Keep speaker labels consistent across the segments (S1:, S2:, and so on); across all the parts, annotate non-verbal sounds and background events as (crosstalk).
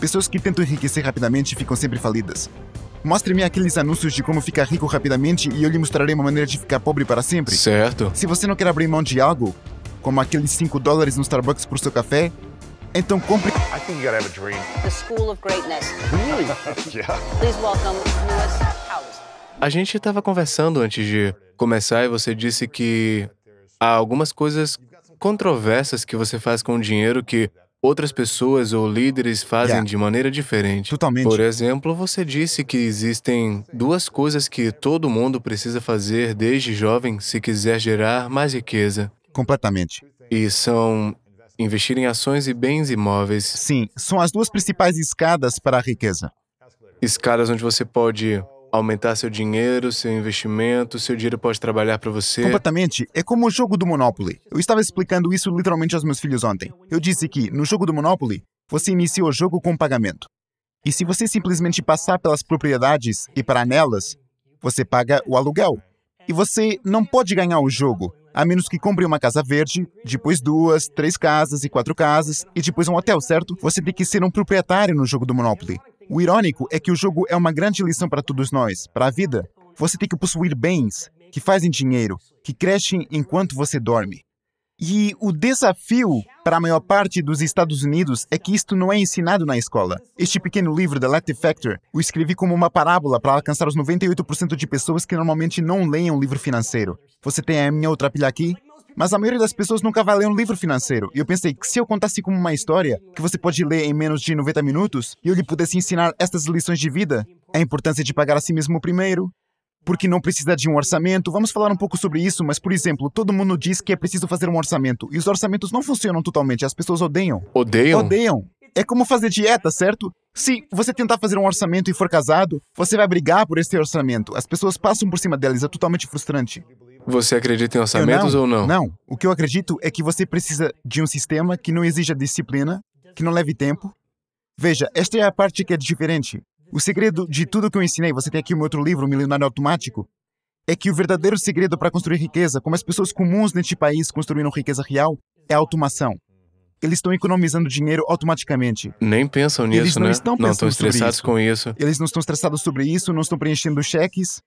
S1: Pessoas que tentam enriquecer rapidamente ficam sempre falidas. Mostre-me aqueles anúncios de como ficar rico rapidamente e eu lhe mostrarei uma maneira de ficar pobre para sempre. Certo. Se você não quer abrir mão de algo, como aqueles 5 dólares no Starbucks por seu café, então compre. I
S2: think you gotta have a dream. The School of Greatness.
S1: Really? (laughs) yeah.
S2: Please welcome Lewis A gente estava conversando antes de começar e você disse que há algumas coisas controversas que você faz com o dinheiro que outras pessoas ou líderes fazem yeah. de maneira diferente. Totalmente. Por exemplo, você disse que existem duas coisas que todo mundo precisa fazer desde jovem se quiser gerar mais riqueza.
S1: Completamente.
S2: E são investir em ações e bens imóveis. Sim, são as duas principais
S1: escadas para
S2: a riqueza. Escadas onde você pode aumentar seu dinheiro, seu investimento, seu dinheiro pode trabalhar para você.
S1: Completamente. É como o jogo do Monopoly. Eu estava explicando isso literalmente aos meus filhos ontem. Eu disse que, no jogo do Monopoly, você inicia o jogo com um pagamento. E se você simplesmente passar pelas propriedades e parar nelas, você paga o aluguel. E você não pode ganhar o jogo, a menos que compre uma casa verde, depois duas, três casas e quatro casas, e depois um hotel, certo? Você tem que ser um proprietário no jogo do Monopoly. O irônico é que o jogo é uma grande lição para todos nós, para a vida. Você tem que possuir bens que fazem dinheiro, que crescem enquanto você dorme. E o desafio para a maior parte dos Estados Unidos é que isto não é ensinado na escola. Este pequeno livro, The Latte Factor, o escrevi como uma parábola para alcançar os 98% de pessoas que normalmente não leem um livro financeiro. Você tem a minha outra pilha aqui? Mas a maioria das pessoas nunca vai ler um livro financeiro. E eu pensei que se eu contasse como uma história que você pode ler em menos de 90 minutos e eu lhe pudesse ensinar estas lições de vida, a importância de pagar a si mesmo primeiro, porque não precisa de um orçamento. Vamos falar um pouco sobre isso, mas, por exemplo, todo mundo diz que é preciso fazer um orçamento. E os orçamentos não funcionam totalmente, as pessoas odeiam. Odeiam? Odeiam. É como fazer dieta, certo? Se você tentar fazer um orçamento e for casado, você vai brigar por esse orçamento. As pessoas passam por cima delas, é totalmente frustrante.
S2: Você acredita em orçamentos não, ou não? Não.
S1: O que eu acredito é que você precisa de um sistema que não exija disciplina, que não leve tempo. Veja, esta é a parte que é diferente. O segredo de tudo que eu ensinei, você tem aqui meu outro livro, Milionário Automático, é que o verdadeiro segredo para construir riqueza, como as pessoas comuns neste país construíram riqueza real, é a automação. Eles estão economizando dinheiro automaticamente.
S2: Nem pensam nisso, né? Eles não né? Estão não estão estressados isso. com
S1: isso. Eles não estão estressados sobre isso, não estão preenchendo cheques.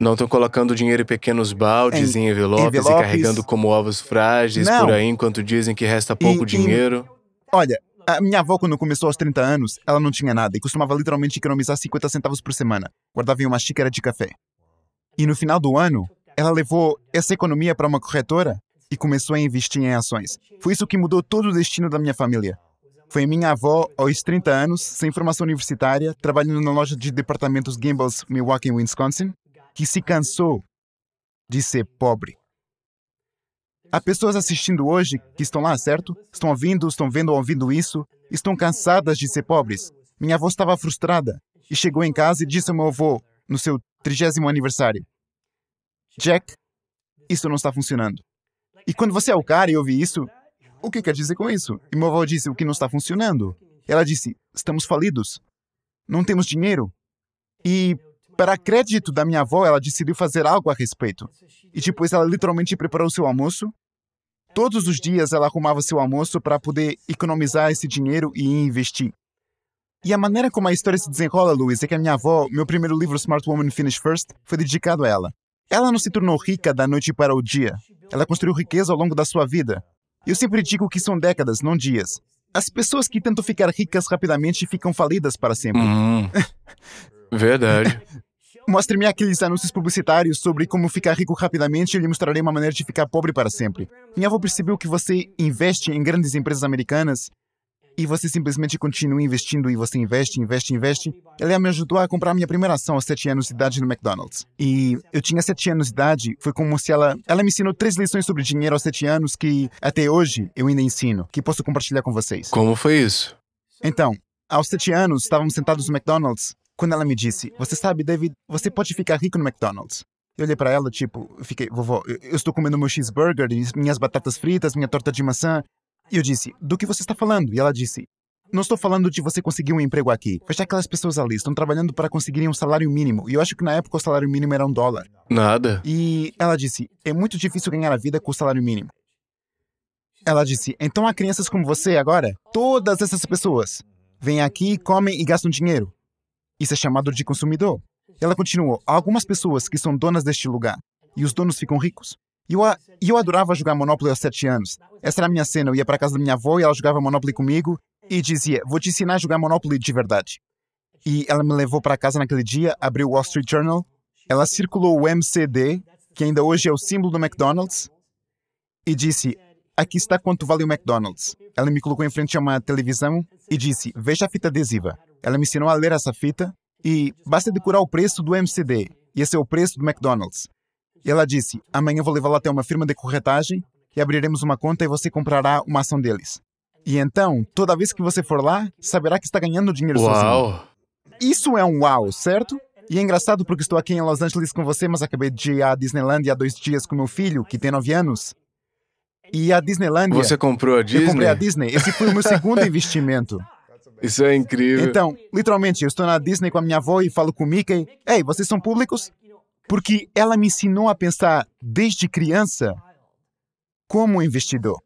S2: Não estão colocando dinheiro em pequenos baldes, em, em envelopes, envelopes, e carregando como ovos frágeis não. por aí, enquanto dizem que resta pouco dinheiro.
S1: olha, a minha avó, quando começou aos 30 anos, ela não tinha nada e costumava literalmente economizar 50 centavos por semana. Guardava em uma xícara de café. E no final do ano, ela levou essa economia para uma corretora e começou a investir em ações. Foi isso que mudou todo o destino da minha família. Foi minha avó, aos 30 anos, sem formação universitária, trabalhando na loja de departamentos Gimbals, Milwaukee, Wisconsin, que se cansou de ser pobre. Há pessoas assistindo hoje que estão lá, certo? Estão ouvindo, estão vendo, ouvindo isso, estão cansadas de ser pobres. Minha avó estava frustrada e chegou em casa e disse ao meu avô, no seu trigésimo aniversário, Jack, isso não está funcionando. E quando você é o cara e ouve isso, o que quer dizer com isso? E meu avô disse, o que não está funcionando? Ela disse, estamos falidos, não temos dinheiro. E para crédito da minha avó, ela decidiu fazer algo a respeito. E depois ela literalmente preparou seu almoço. Todos os dias ela arrumava seu almoço para poder economizar esse dinheiro e investir. E a maneira como a história se desenrola, Luiz, é que a minha avó, meu primeiro livro, Smart Woman Finish First, foi dedicado a ela. Ela não se tornou rica da noite para o dia. Ela construiu riqueza ao longo da sua vida. Eu sempre digo que são décadas, não dias. As pessoas que tentam ficar ricas rapidamente ficam falidas para sempre.
S2: Hum, (laughs) verdade.
S1: Mostre-me aqueles anúncios publicitários sobre como ficar rico rapidamente e eu lhe mostrarei uma maneira de ficar pobre para sempre. Minha avó percebeu que você investe em grandes empresas americanas e você simplesmente continua investindo e você investe, investe, investe. Ela me ajudou a comprar minha primeira ação aos sete anos de idade no McDonald's. E eu tinha sete anos de idade, foi como se ela... Ela me ensinou três lições sobre dinheiro aos sete anos que, até hoje, eu ainda ensino, que posso compartilhar com vocês. Como foi isso? Então, aos sete anos, estávamos sentados no McDonald's quando ela me disse, você sabe, David, você pode ficar rico no McDonald's. Eu olhei para ela, tipo, fiquei, vovó, eu estou comendo meu cheeseburger, minhas batatas fritas, minha torta de maçã. E eu disse, do que você está falando? E ela disse, não estou falando de você conseguir um emprego aqui. Mas aquelas pessoas ali estão trabalhando para conseguirem um salário mínimo. E eu acho que na época o salário mínimo era um dólar. Nada. E ela disse: é muito difícil ganhar a vida com o salário mínimo. Ela disse: então há crianças como você agora? Todas essas pessoas vêm aqui, comem e gastam dinheiro. Isso é chamado de consumidor. Ela continuou: há algumas pessoas que são donas deste lugar, e os donos ficam ricos. E eu, eu, adorava jogar Monopoly aos sete anos. Essa era a minha cena. Eu ia para casa da minha avó e ela jogava Monopoly comigo e dizia: Vou te ensinar a jogar Monopoly de verdade. E ela me levou para casa naquele dia, abriu o Wall Street Journal, ela circulou o MCD, que ainda hoje é o símbolo do McDonald's, e disse: Aqui está quanto vale o McDonald's. Ela me colocou em frente a uma televisão e disse: Veja a fita adesiva. Ela me ensinou a ler essa fita e basta decorar o preço do MCD. E esse é o preço do McDonald's. E ela disse: amanhã vou levá-la até uma firma de corretagem e abriremos uma conta e você comprará uma ação deles. E então, toda vez que você for lá, saberá que está ganhando dinheiro uau. sozinho. Isso é um uau, certo? E é engraçado porque estou aqui em Los Angeles com você, mas acabei de ir à Disneyland há dois dias com meu filho, que tem nove anos. E a Disneyland? Você comprou a Disney? Eu comprei a Disney. Esse foi o meu (laughs) segundo investimento. Isso é incrível. Então, literalmente, eu estou na Disney com a minha avó e falo com o Mickey: Ei, vocês são públicos? Porque ela me ensinou a pensar desde criança como investidor.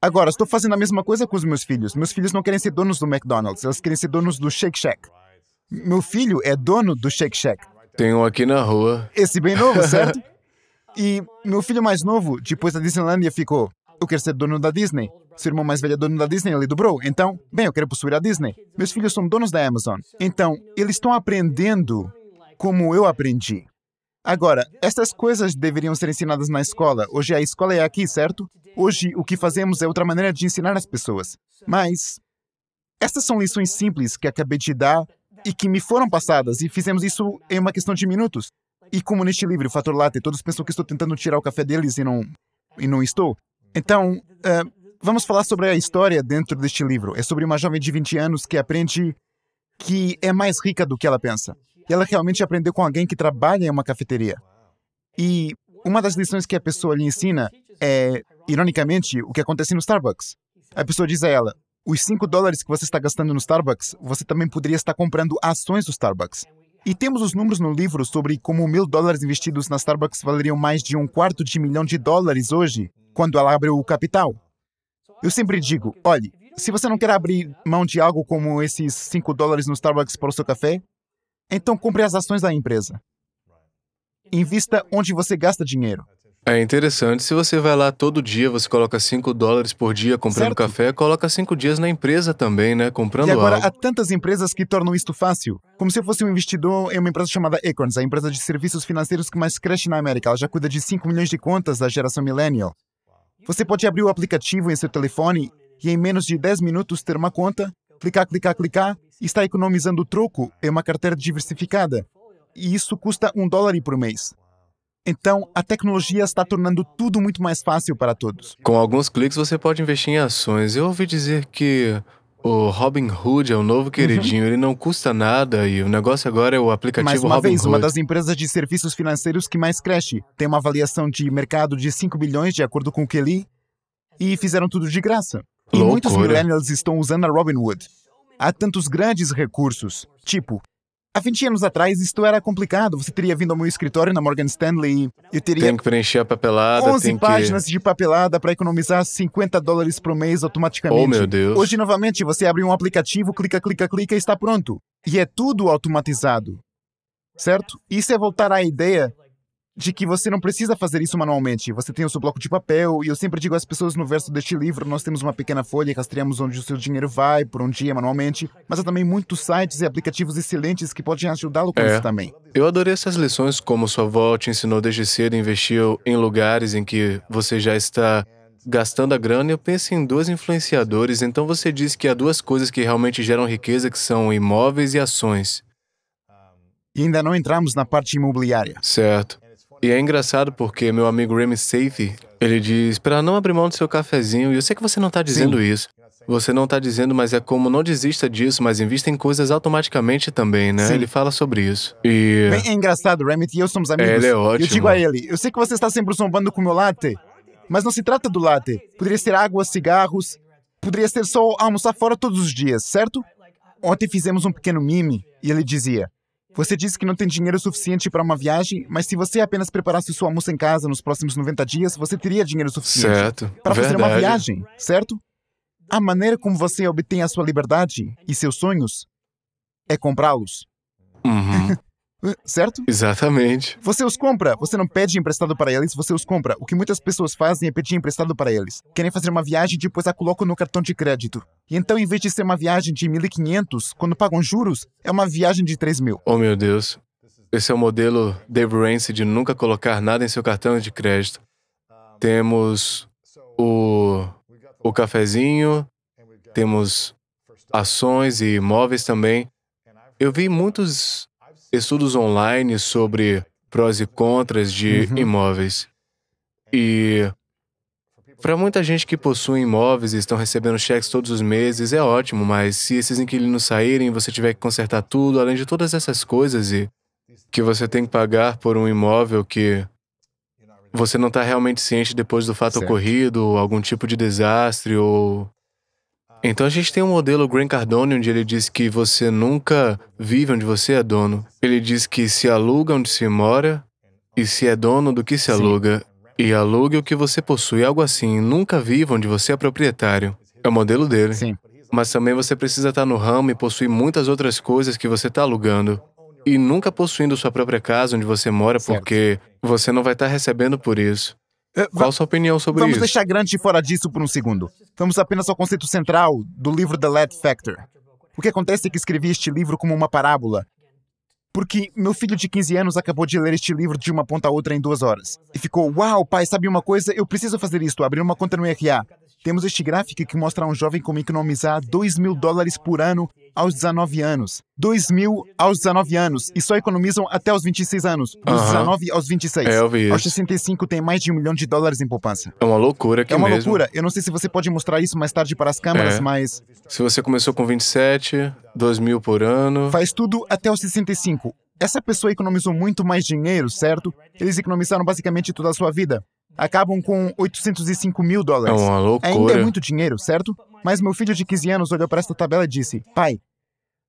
S1: Agora, estou fazendo a mesma coisa com os meus filhos. Meus filhos não querem ser donos do McDonald's, eles querem ser donos do Shake Shack. Meu filho é dono do Shake Shack.
S2: Tem um aqui na rua.
S1: Esse bem novo, (laughs) certo? e meu filho mais novo, depois da Disneylandia, ficou: Eu quero ser dono da Disney seu irmão mais velho é dono da Disney, ele dobrou. Então, bem, eu quero possuir a Disney. Meus filhos são donos da Amazon. Então, eles estão aprendendo como eu aprendi. Agora, estas coisas deveriam ser ensinadas na escola. Hoje a escola é aqui, certo? Hoje o que fazemos é outra maneira de ensinar as pessoas. Mas estas são lições simples que acabei de dar e que me foram passadas e fizemos isso em uma questão de minutos. E como neste livro, o Fator Latte, todos pensam que estou tentando tirar o café deles e não, e não estou. Então, uh, Vamos falar sobre a história dentro deste livro. É sobre uma jovem de 20 anos que aprende que é mais rica do que ela pensa. E ela realmente aprendeu com alguém que trabalha em uma cafeteria. E uma das lições que a pessoa lhe ensina é, ironicamente, o que acontece no Starbucks. A pessoa diz a ela: os 5 dólares que você está gastando no Starbucks, você também poderia estar comprando ações do Starbucks. E temos os números no livro sobre como mil dólares investidos na Starbucks valeriam mais de um quarto de milhão de dólares hoje, quando ela abre o capital. Eu sempre digo: olhe, se você não quer abrir mão de algo como esses 5 dólares no Starbucks para o seu café, então compre as ações da empresa. Invista onde você gasta dinheiro.
S2: É interessante, se você vai lá todo dia, você coloca 5 dólares por dia comprando certo. café, coloca 5 dias na empresa também, né? Comprando algo. E agora algo. há
S1: tantas empresas que tornam isto fácil. Como se eu fosse um investidor em uma empresa chamada Acorns, a empresa de serviços financeiros que mais cresce na América. Ela já cuida de 5 milhões de contas da geração millennial. Você pode abrir o aplicativo em seu telefone e em menos de 10 minutos ter uma conta, clicar, clicar, clicar, e está economizando troco em uma carteira diversificada. E isso custa um dólar por mês. Então, a tecnologia está tornando tudo muito mais fácil para todos. Com
S2: alguns cliques, você pode investir em ações. Eu ouvi dizer que o Robin Hood é o novo uhum. queridinho, uhum. ele não custa nada e o negócio agora é o aplicativo Robin Hood. Mais uma vez, Hood. uma das
S1: empresas de serviços financeiros que mais cresce. Tem uma avaliação de mercado de 5 bilhões, de acordo com o Kelly, e fizeram tudo de graça. Loucura. E muitos millennials estão usando a Hood. Há tantos grandes recursos, tipo Há 20 anos atrás, isto era complicado. Você teria vindo ao meu escritório na Morgan Stanley e eu teria. Tem que
S2: preencher a papelada. 11 páginas
S1: que... de papelada para economizar 50 dólares por mês automaticamente. Oh, meu Deus. Hoje, novamente, você abre um aplicativo, clica, clica, clica e está pronto. E é tudo automatizado. Certo? Isso é voltar à ideia de que você não precisa fazer isso manualmente. Você tem o seu bloco de papel, e eu sempre digo às pessoas no verso deste livro, nós temos uma pequena folha e rastreamos onde o seu dinheiro vai por um dia manualmente, mas há também muitos sites e aplicativos excelentes que podem ajudá-lo com é. isso também.
S2: Eu adorei essas lições, como sua avó te ensinou desde cedo, investiu em lugares em que você já está gastando a grana, eu penso em dois influenciadores, então você diz que há duas coisas que realmente geram riqueza, que são imóveis e ações.
S1: E ainda não entramos na parte imobiliária.
S2: Certo. E é engraçado porque meu amigo Remy Safe, ele diz para não abrir mão do seu cafezinho, e eu sei que você não está dizendo Sim. isso. Você não está dizendo, mas é como não desista disso, mas invista em coisas automaticamente também, né? Sim. Ele fala sobre isso. E. Bem,
S1: é engraçado, Remit e eu somos amigos. Ele é ótimo. Eu digo a ele: eu sei que você está sempre zombando com meu latte, mas não se trata do latte. Poderia ser água, cigarros, poderia ser só almoçar fora todos os dias, certo? Ontem fizemos um pequeno mime e ele dizia: você disse que não tem dinheiro suficiente para uma viagem, mas se você apenas preparasse sua almoço em casa nos próximos 90 dias, você teria dinheiro suficiente para fazer uma viagem, certo? A maneira como você obtém a sua liberdade e seus sonhos é comprá-los.
S2: Uhum. (laughs) certo? Exatamente.
S1: Você os compra, você não pede emprestado para eles, você os compra. O que muitas pessoas fazem é pedir emprestado para eles. Querem fazer uma viagem e depois a colocam no cartão de crédito. E então, em vez de ser uma viagem de 1.500, quando pagam juros, é uma viagem de 3.000.
S2: Oh, meu Deus. Esse é o modelo Dave Ramsey de nunca colocar nada em seu cartão de crédito. Temos o, o cafezinho, temos ações e imóveis também. Eu vi muitos estudos online sobre prós e contras de uhum. imóveis. E para muita gente que possui imóveis e estão recebendo cheques todos os meses, é ótimo, mas se esses inquilinos saírem, você tiver que consertar tudo, além de todas essas coisas e que você tem que pagar por um imóvel que você não está realmente ciente depois do fato certo. ocorrido, algum tipo de desastre ou então a gente tem um modelo Grant Cardone, onde ele diz que você nunca vive onde você é dono. Ele diz que se aluga onde se mora e se é dono do que se aluga. Sim. E alugue o que você possui, algo assim. Nunca viva onde você é proprietário. É o modelo dele. Sim. Mas também você precisa estar no ramo e possuir muitas outras coisas que você está alugando. E nunca possuindo sua própria casa onde você mora, certo. porque você não vai estar recebendo por isso. É, Qual a sua opinião sobre Vamos isso? Vamos
S1: deixar grande e fora disso por um segundo. Vamos apenas ao conceito central do livro The Lead Factor. O que acontece é que escrevi este livro como uma parábola, porque meu filho de 15 anos acabou de ler este livro de uma ponta a outra em duas horas. E ficou, uau, pai, sabe uma coisa? Eu preciso fazer isto, abrir uma conta no IRA". Temos este gráfico que mostra um jovem como economizar 2 mil dólares por ano aos 19 anos, 2 mil aos 19 anos, e só economizam até os 26 anos, dos uhum. 19 aos 26. É, eu vi Aos 65 tem mais de um milhão de dólares em poupança.
S2: É uma loucura aqui É uma mesmo. loucura.
S1: Eu não sei se você pode mostrar isso mais tarde para as câmeras, é. mas...
S2: Se você começou com 27,
S1: 2 mil por ano... Faz tudo até os 65. Essa pessoa economizou muito mais dinheiro, certo? Eles economizaram basicamente toda a sua vida acabam com 805 mil dólares. É uma loucura. Ainda é muito dinheiro, certo? Mas meu filho de 15 anos olhou para esta tabela e disse: Pai,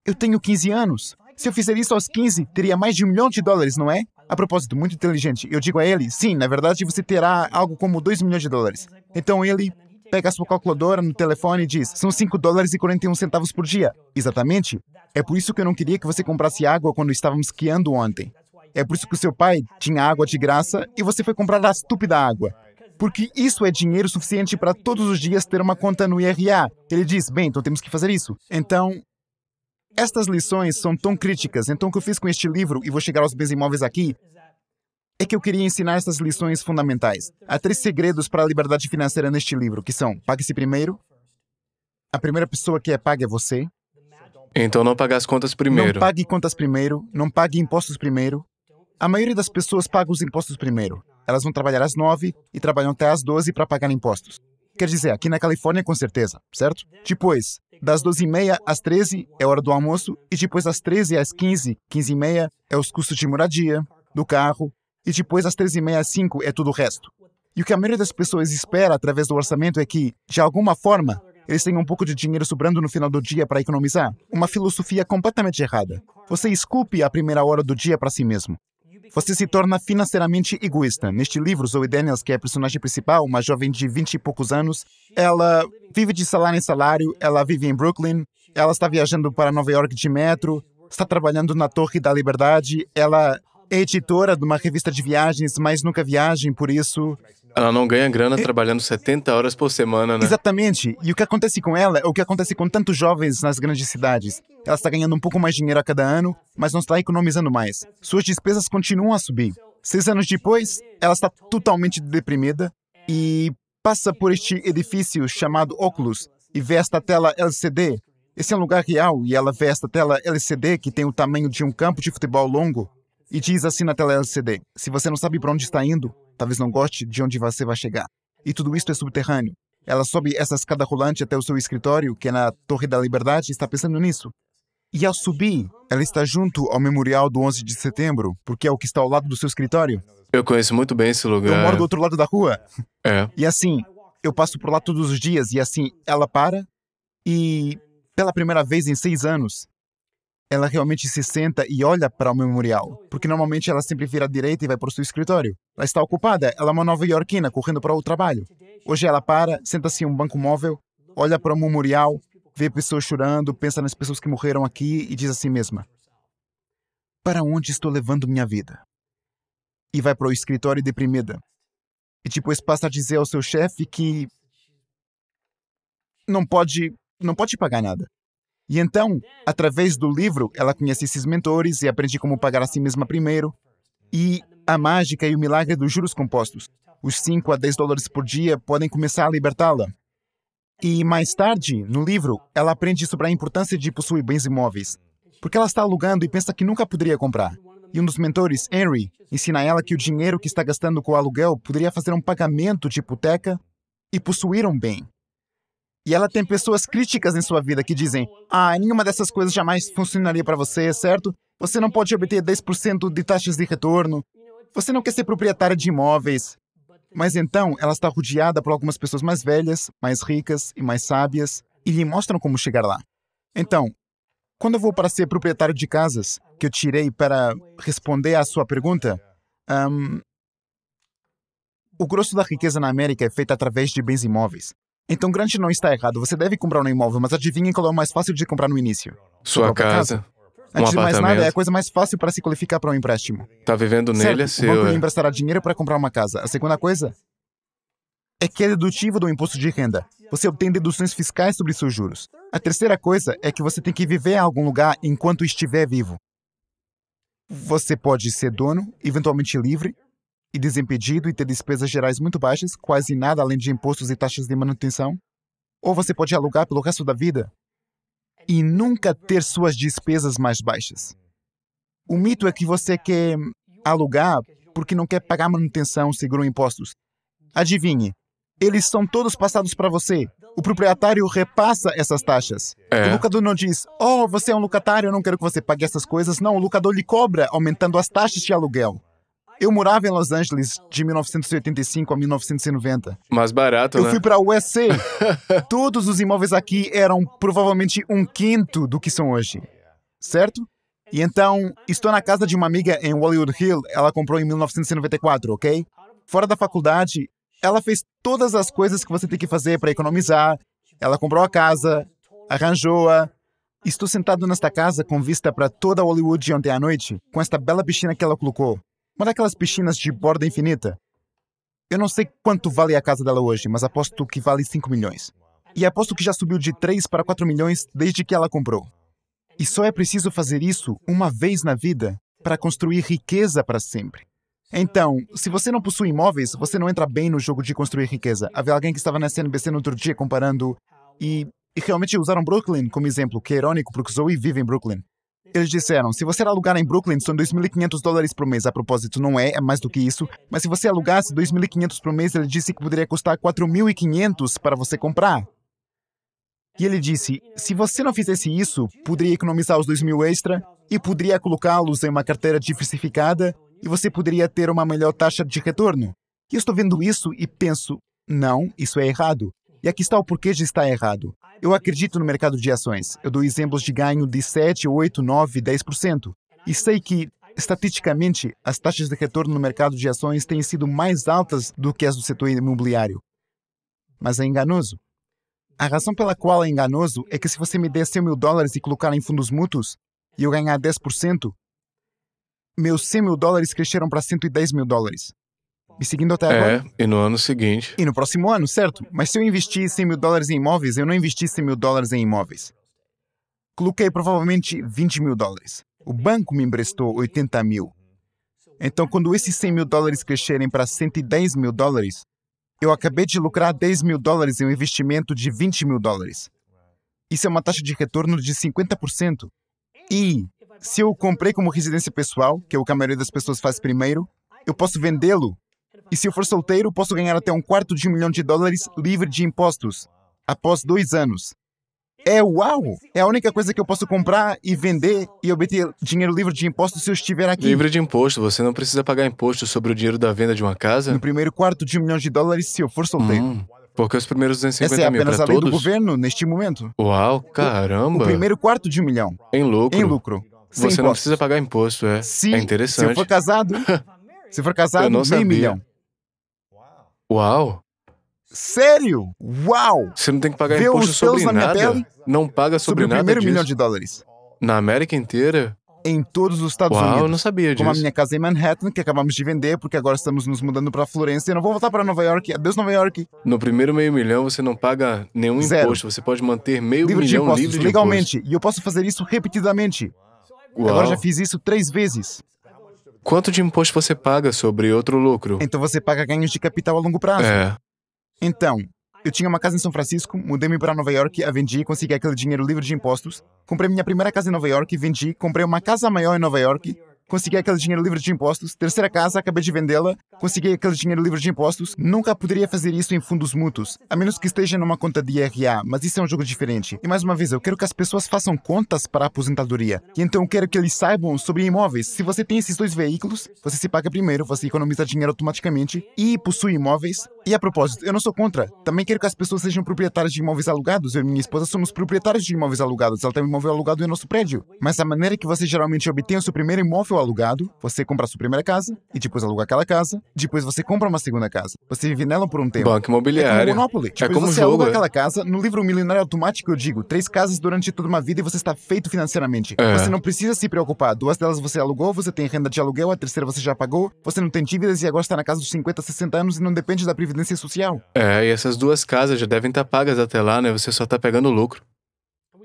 S1: eu tenho 15 anos. Se eu fizer isso aos 15, teria mais de um milhão de dólares, não é? A propósito, muito inteligente. Eu digo a ele: Sim, na verdade você terá algo como 2 milhões de dólares. Então ele pega a sua calculadora no telefone e diz: São 5 dólares e 41 centavos por dia. Exatamente. É por isso que eu não queria que você comprasse água quando estávamos esquiando ontem. É por isso que o seu pai tinha água de graça e você foi comprar a estúpida água. Porque isso é dinheiro suficiente para todos os dias ter uma conta no IRA. Ele diz: bem, então temos que fazer isso. Então, estas lições são tão críticas. Então, o que eu fiz com este livro, e vou chegar aos bens imóveis aqui, é que eu queria ensinar estas lições fundamentais. Há três segredos para a liberdade financeira neste livro, que são: pague-se primeiro, a primeira pessoa que é paga é você.
S2: Então não pague as contas primeiro. Não pague
S1: contas primeiro, não pague impostos primeiro, a maioria das pessoas paga os impostos primeiro. Elas vão trabalhar às nove e trabalham até às doze para pagar impostos. Quer dizer, aqui na Califórnia com certeza, certo? Depois, das doze e meia às treze é hora do almoço e depois das treze às quinze, quinze e meia é os custos de moradia, do carro e depois das treze e meia às cinco é tudo o resto. E o que a maioria das pessoas espera através do orçamento é que, de alguma forma, eles tenham um pouco de dinheiro sobrando no final do dia para economizar. Uma filosofia completamente errada. Você esculpe a primeira hora do dia para si mesmo. Você se torna financeiramente egoísta. Neste livro, Zoe Daniels, que é a personagem principal, uma jovem de 20 e poucos anos, ela vive de salário em salário, ela vive em Brooklyn, ela está viajando para Nova York de metro, está trabalhando na Torre da Liberdade, ela é editora de uma revista de viagens, mas nunca viaja, por isso
S2: ela não ganha grana trabalhando 70 horas por semana, né?
S1: Exatamente. E o que acontece com ela é o que acontece com tantos jovens nas grandes cidades. Ela está ganhando um pouco mais de dinheiro a cada ano, mas não está economizando mais. Suas despesas continuam a subir. Seis anos depois, ela está totalmente deprimida e passa por este edifício chamado Óculos e vê esta tela LCD. Esse é um lugar real e ela vê esta tela LCD que tem o tamanho de um campo de futebol longo e diz assim na tela LCD: Se você não sabe para onde está indo, Talvez não goste de onde você vai chegar. E tudo isso é subterrâneo. Ela sobe essa escada rolante até o seu escritório, que é na Torre da Liberdade, e está pensando nisso. E ao subir, ela está junto ao memorial do 11 de setembro, porque é o que está ao lado do seu escritório.
S2: Eu conheço muito bem esse lugar. Eu moro do outro
S1: lado da rua. É. E assim, eu passo por lá todos os dias, e assim, ela para, e pela primeira vez em seis anos, ela realmente se senta e olha para o memorial, porque normalmente ela sempre vira à direita e vai para o seu escritório. Ela está ocupada, ela é uma nova-iorquina correndo para o trabalho. Hoje ela para, senta-se em um banco móvel, olha para o memorial, vê pessoas chorando, pensa nas pessoas que morreram aqui e diz a si mesma: Para onde estou levando minha vida? E vai para o escritório deprimida. E depois tipo, passa a dizer ao seu chefe que não pode, não pode pagar nada. E então, através do livro, ela conhece esses mentores e aprende como pagar a si mesma primeiro. E a mágica e o milagre dos juros compostos. Os 5 a 10 dólares por dia podem começar a libertá-la. E mais tarde, no livro, ela aprende sobre a importância de possuir bens imóveis, porque ela está alugando e pensa que nunca poderia comprar. E um dos mentores, Henry, ensina a ela que o dinheiro que está gastando com o aluguel poderia fazer um pagamento de hipoteca e possuir um bem. E ela tem pessoas críticas em sua vida que dizem: ah, nenhuma dessas coisas jamais funcionaria para você, certo? Você não pode obter 10% de taxas de retorno. Você não quer ser proprietária de imóveis. Mas então ela está rodeada por algumas pessoas mais velhas, mais ricas e mais sábias e lhe mostram como chegar lá. Então, quando eu vou para ser proprietário de casas, que eu tirei para responder à sua pergunta, um, o grosso da riqueza na América é feita através de bens imóveis. Então grande não está errado. Você deve comprar um imóvel, mas adivinha qual é o mais fácil de comprar no início? Sua casa. casa. Antes um de mais nada, é a coisa mais fácil para se qualificar para um empréstimo.
S2: Tá vivendo nele, é seu. O banco lhe
S1: emprestará dinheiro para comprar uma casa. A segunda coisa é que é dedutivo do imposto de renda. Você obtém deduções fiscais sobre seus juros. A terceira coisa é que você tem que viver em algum lugar enquanto estiver vivo. Você pode ser dono, eventualmente livre, e desimpedido e ter despesas gerais muito baixas, quase nada além de impostos e taxas de manutenção. Ou você pode alugar pelo resto da vida e nunca ter suas despesas mais baixas. O mito é que você quer alugar porque não quer pagar manutenção, seguro e impostos. Adivinhe, eles são todos passados para você. O proprietário repassa essas taxas. É. O locador não diz, oh, você é um locatário, eu não quero que você pague essas coisas. Não, o locador lhe cobra, aumentando as taxas de aluguel. Eu morava em Los Angeles de 1985 a 1990.
S2: Mais barato, Eu né? fui
S1: para o USC. (laughs) Todos os imóveis aqui eram provavelmente um quinto do que são hoje, certo? E então, estou na casa de uma amiga em Hollywood Hill, ela comprou em 1994, ok? Fora da faculdade, ela fez todas as coisas que você tem que fazer para economizar. Ela comprou a casa, arranjou-a, Estou sentado nesta casa com vista para toda Hollywood ontem à noite, com esta bela piscina que ela colocou. Uma daquelas piscinas de borda infinita. Eu não sei quanto vale a casa dela hoje, mas aposto que vale 5 milhões. E aposto que já subiu de 3 para 4 milhões desde que ela comprou. E só é preciso fazer isso uma vez na vida para construir riqueza para sempre. Então, se você não possui imóveis, você não entra bem no jogo de construir riqueza. Havia alguém que estava na CNBC no outro dia comparando e, e realmente usaram Brooklyn como exemplo, que é irônico porque Zoe vive em Brooklyn. Eles disseram: se você alugar em Brooklyn, são 2.500 dólares por mês. A propósito, não é, é mais do que isso. Mas se você alugasse 2.500 por mês, ele disse que poderia custar 4.500 para você comprar. E ele disse: se você não fizesse isso, poderia economizar os 2.000 extra e poderia colocá-los em uma carteira diversificada e você poderia ter uma melhor taxa de retorno. E eu estou vendo isso e penso: não, isso é errado. E aqui está o porquê de estar errado. Eu acredito no mercado de ações. Eu dou exemplos de ganho de 7, 8, 9, 10%. E sei que, estatisticamente, as taxas de retorno no mercado de ações têm sido mais altas do que as do setor imobiliário. Mas é enganoso. A razão pela qual é enganoso é que se você me der 100 mil dólares e colocar em fundos mútuos, e eu ganhar 10%, meus 100 mil dólares cresceram para 110 mil dólares me seguindo até agora.
S2: É, e no ano seguinte.
S1: E no próximo ano, certo. Mas se eu investir 100 mil dólares em imóveis, eu não investi 100 mil dólares em imóveis. Coloquei provavelmente 20 mil dólares. O banco me emprestou 80 mil. Então, quando esses 100 mil dólares crescerem para 110 mil dólares, eu acabei de lucrar 10 mil dólares em um investimento de 20 mil dólares. Isso é uma taxa de retorno de 50%. E se eu comprei como residência pessoal, que é o que a maioria das pessoas faz primeiro, eu posso vendê-lo e se eu for solteiro, posso ganhar até um quarto de um milhão de dólares livre de impostos, após dois anos. É uau! É a única coisa que eu posso comprar e vender e obter dinheiro livre de impostos se eu estiver aqui. Livre de
S2: imposto, você não precisa pagar imposto sobre o dinheiro da venda de uma casa? No
S1: primeiro quarto de um milhão de dólares se eu for solteiro. Hum,
S2: porque os primeiros 250 Essa é apenas a lei do
S1: governo neste momento.
S2: Uau, caramba! O, primeiro
S1: quarto de um milhão.
S2: Em lucro. Em lucro. Sem você impostos. não precisa pagar imposto, é. Sim. é interessante. (laughs) Se eu for
S1: casado, se for casado, meio milhão. Uau! Sério?
S2: Uau! Você não tem que pagar Vê imposto os sobre na nada. Minha pele? Não paga sobre, sobre nada. o primeiro disso. milhão de dólares. Na América inteira?
S1: Em todos os Estados Uau, Unidos. eu não sabia disso. Como a minha casa é em Manhattan, que acabamos de vender, porque agora estamos nos mudando para Florença e não vou voltar para Nova York. Adeus, Nova York. No primeiro meio milhão, você não paga nenhum Zero. imposto. Você pode manter meio livre milhão de impostos, livre de legalmente. E eu posso fazer isso repetidamente. Uau. Agora já fiz isso três vezes. Quanto de imposto você paga sobre outro lucro? Então você paga ganhos de capital a longo prazo. É. Então, eu tinha uma casa em São Francisco, mudei-me para Nova York, a vendi, consegui aquele dinheiro livre de impostos, comprei minha primeira casa em Nova York, vendi, comprei uma casa maior em Nova York, consegui aquele dinheiro livre de impostos. Terceira casa, acabei de vendê-la, consegui aquele dinheiro livre de impostos. Nunca poderia fazer isso em fundos mútuos, a menos que esteja numa conta de IRA, mas isso é um jogo diferente. E mais uma vez, eu quero que as pessoas façam contas para a aposentadoria. E então eu quero que eles saibam sobre imóveis. Se você tem esses dois veículos, você se paga primeiro, você economiza dinheiro automaticamente e possui imóveis. E a propósito, eu não sou contra. Também quero que as pessoas sejam proprietárias de imóveis alugados. Eu e minha esposa somos proprietários de imóveis alugados. Ela tem um imóvel alugado em nosso prédio. Mas a maneira que você geralmente obtém o seu primeiro imóvel alugado, você compra a sua primeira casa e depois aluga aquela casa, depois você compra uma segunda casa. Você vive nela por um tempo. Banco imobiliário. É como Monopoly. Depois é tipo, como você jogo, aluga é. aquela casa, no livro Milionário Automático eu digo, três casas durante toda uma vida e você está feito financeiramente. É. Você não precisa se preocupar. Duas delas você alugou, você tem renda de aluguel, a terceira você já pagou, você não tem dívidas e agora está na casa dos 50, 60 anos e não depende da previdência social.
S2: É, e essas duas casas já devem estar pagas até lá, né? Você só está pegando lucro.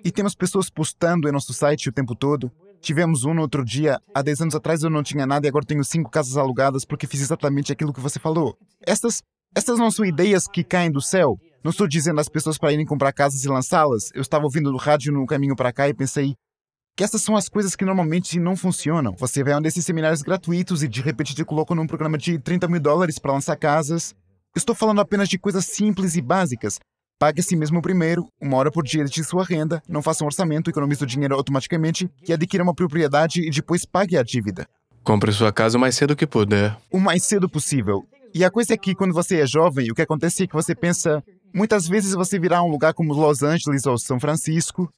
S1: E temos pessoas postando em nosso site o tempo todo. Tivemos um no outro dia, há 10 anos atrás eu não tinha nada e agora tenho cinco casas alugadas porque fiz exatamente aquilo que você falou. Essas, estas não são ideias que caem do céu. Não estou dizendo às pessoas para irem comprar casas e lançá-las. Eu estava ouvindo no rádio no caminho para cá e pensei que essas são as coisas que normalmente não funcionam. Você vai a um desses seminários gratuitos e de repente te colocam num programa de 30 mil dólares para lançar casas. Estou falando apenas de coisas simples e básicas. Pague a si mesmo primeiro, uma hora por dia de sua renda, não faça um orçamento, economize o dinheiro automaticamente e adquira uma propriedade e depois pague a dívida.
S2: Compre sua casa o mais cedo que puder.
S1: O mais cedo possível. E a coisa é que quando você é jovem, o que acontece é que você pensa, muitas vezes você virá um lugar como Los Angeles ou São Francisco.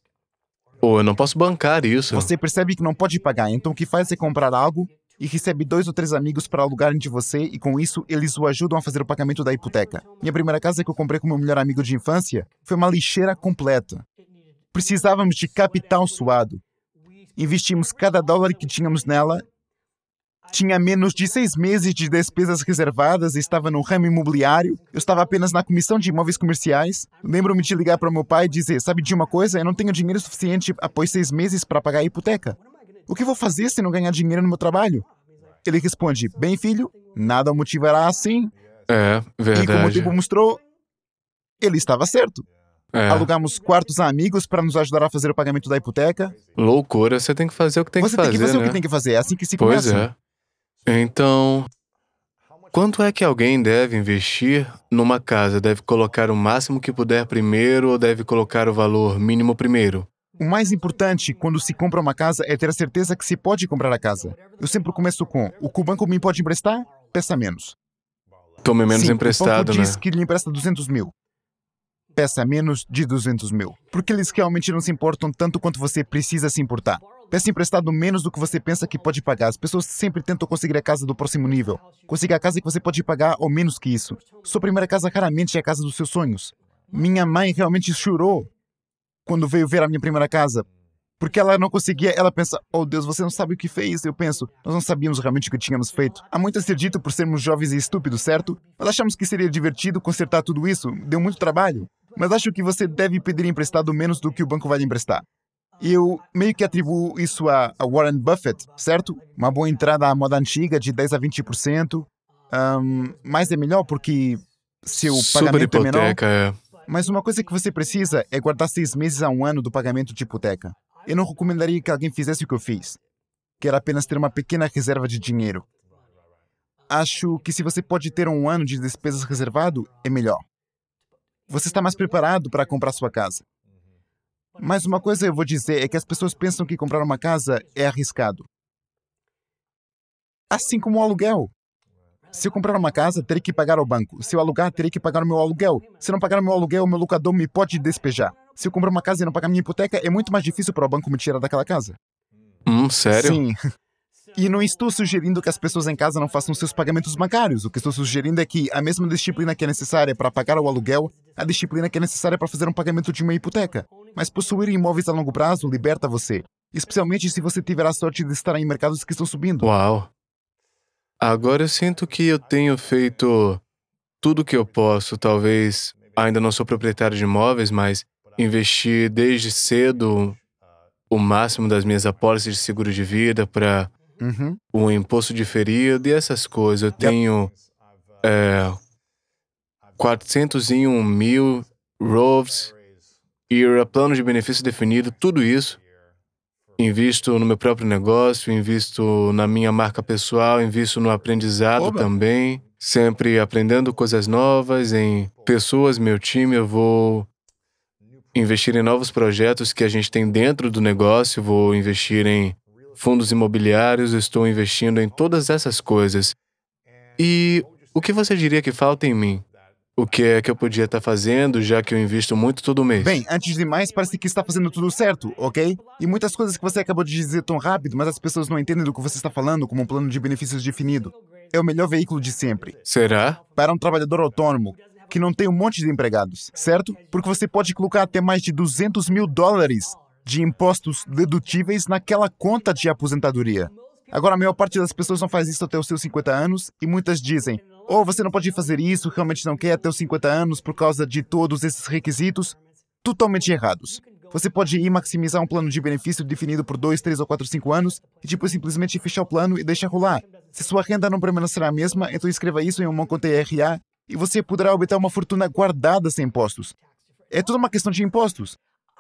S1: Ou oh, eu não posso bancar isso. Você percebe que não pode pagar, então o que faz é comprar algo e recebe dois ou três amigos para alugarem de você e com isso eles o ajudam a fazer o pagamento da hipoteca. Minha primeira casa que eu comprei com meu melhor amigo de infância foi uma lixeira completa. Precisávamos de capital suado. Investimos cada dólar que tínhamos nela. Tinha menos de seis meses de despesas reservadas, estava no ramo imobiliário, eu estava apenas na comissão de imóveis comerciais. Lembro-me de ligar para meu pai e dizer: Sabe de uma coisa? Eu não tenho dinheiro suficiente após seis meses para pagar a hipoteca. O que vou fazer se não ganhar dinheiro no meu trabalho? Ele responde: Bem, filho, nada motivará assim. É, verdade. E como o tempo mostrou, ele estava certo. É. Alugamos quartos a amigos para nos ajudar a fazer o pagamento da hipoteca.
S2: Loucura, você tem que fazer o que tem você que fazer. Você tem que fazer né? o que tem que
S1: fazer, é assim que se pois começa.
S2: Pois é. Então, quanto é que alguém deve investir numa casa? Deve colocar o máximo que puder primeiro ou deve colocar o valor mínimo primeiro?
S1: O mais importante quando se compra uma casa é ter a certeza que se pode comprar a casa. Eu sempre começo com: o cubanco me pode emprestar? Peça menos.
S2: Tome menos Sim, emprestado, o banco diz né?
S1: que lhe empresta 200 mil. Peça menos de 200 mil. Porque eles realmente não se importam tanto quanto você precisa se importar. Peça emprestado menos do que você pensa que pode pagar. As pessoas sempre tentam conseguir a casa do próximo nível. Conseguir a casa que você pode pagar ou menos que isso. Sua primeira casa raramente é a casa dos seus sonhos. Minha mãe realmente chorou quando veio ver a minha primeira casa. Porque ela não conseguia, ela pensa, oh Deus, você não sabe o que fez. Eu penso, nós não sabíamos realmente o que tínhamos feito. Há muito a ser dito por sermos jovens e estúpidos, certo? Mas achamos que seria divertido consertar tudo isso, deu muito trabalho. Mas acho que você deve pedir emprestado menos do que o banco vai lhe emprestar. Eu meio que atribuo isso a, Warren Buffett, certo? Uma boa entrada à moda antiga de 10 a 20%. Um, mas é melhor porque seu pagamento Sobre é hipoteca, é menor. Mas uma coisa que você precisa é guardar seis meses a um ano do pagamento de hipoteca. Eu não recomendaria que alguém fizesse o que eu fiz, que era apenas ter uma pequena reserva de dinheiro. Acho que se você pode ter um ano de despesas reservado, é melhor. Você está mais preparado para comprar sua casa. Mas uma coisa eu vou dizer é que as pessoas pensam que comprar uma casa é arriscado. Assim como o aluguel. Se eu comprar uma casa, terei que pagar ao banco. Se eu alugar, terei que pagar o meu aluguel. Se não pagar o meu aluguel, o meu locador me pode despejar. Se eu comprar uma casa e não pagar minha hipoteca, é muito mais difícil para o banco me tirar daquela casa.
S2: Hum, sério? Sim.
S1: E não estou sugerindo que as pessoas em casa não façam seus pagamentos bancários. O que estou sugerindo é que a mesma disciplina que é necessária para pagar o aluguel, a disciplina que é necessária para fazer um pagamento de uma hipoteca. Mas possuir imóveis a longo prazo liberta você, especialmente se você tiver a sorte de estar em mercados que estão subindo. Uau! Agora eu sinto
S2: que eu tenho feito tudo o que eu posso. Talvez ainda não sou proprietário de imóveis, mas investi desde cedo o máximo das minhas apólices de seguro de vida para uhum. o imposto diferido e essas coisas. Eu tenho é, 401 mil ROVs, IRA, plano de benefício definido, tudo isso. Invisto no meu próprio negócio, invisto na minha marca pessoal, invisto no aprendizado Oba. também. Sempre aprendendo coisas novas, em pessoas, meu time, eu vou investir em novos projetos que a gente tem dentro do negócio, vou investir em fundos imobiliários, estou investindo em todas essas coisas. E o que você diria que falta em mim? o que é que eu podia estar fazendo, já que eu invisto muito todo mês.
S1: Bem, antes de mais, parece que está fazendo tudo certo, ok? E muitas coisas que você acabou de dizer tão rápido, mas as pessoas não entendem do que você está falando como um plano de benefícios definido. É o melhor veículo de sempre. Será? Para um trabalhador autônomo, que não tem um monte de empregados, certo? Porque você pode colocar até mais de 200 mil dólares de impostos dedutíveis naquela conta de aposentadoria. Agora, a maior parte das pessoas não faz isso até os seus 50 anos e muitas dizem: ou você não pode fazer isso, realmente não quer até os 50 anos por causa de todos esses requisitos, totalmente errados. Você pode ir maximizar um plano de benefício definido por 2, 3 ou 4, 5 anos e depois simplesmente fechar o plano e deixar rolar. Se sua renda não permanecerá a mesma, então escreva isso em uma conta IRA e você poderá obter uma fortuna guardada sem impostos. É toda uma questão de impostos.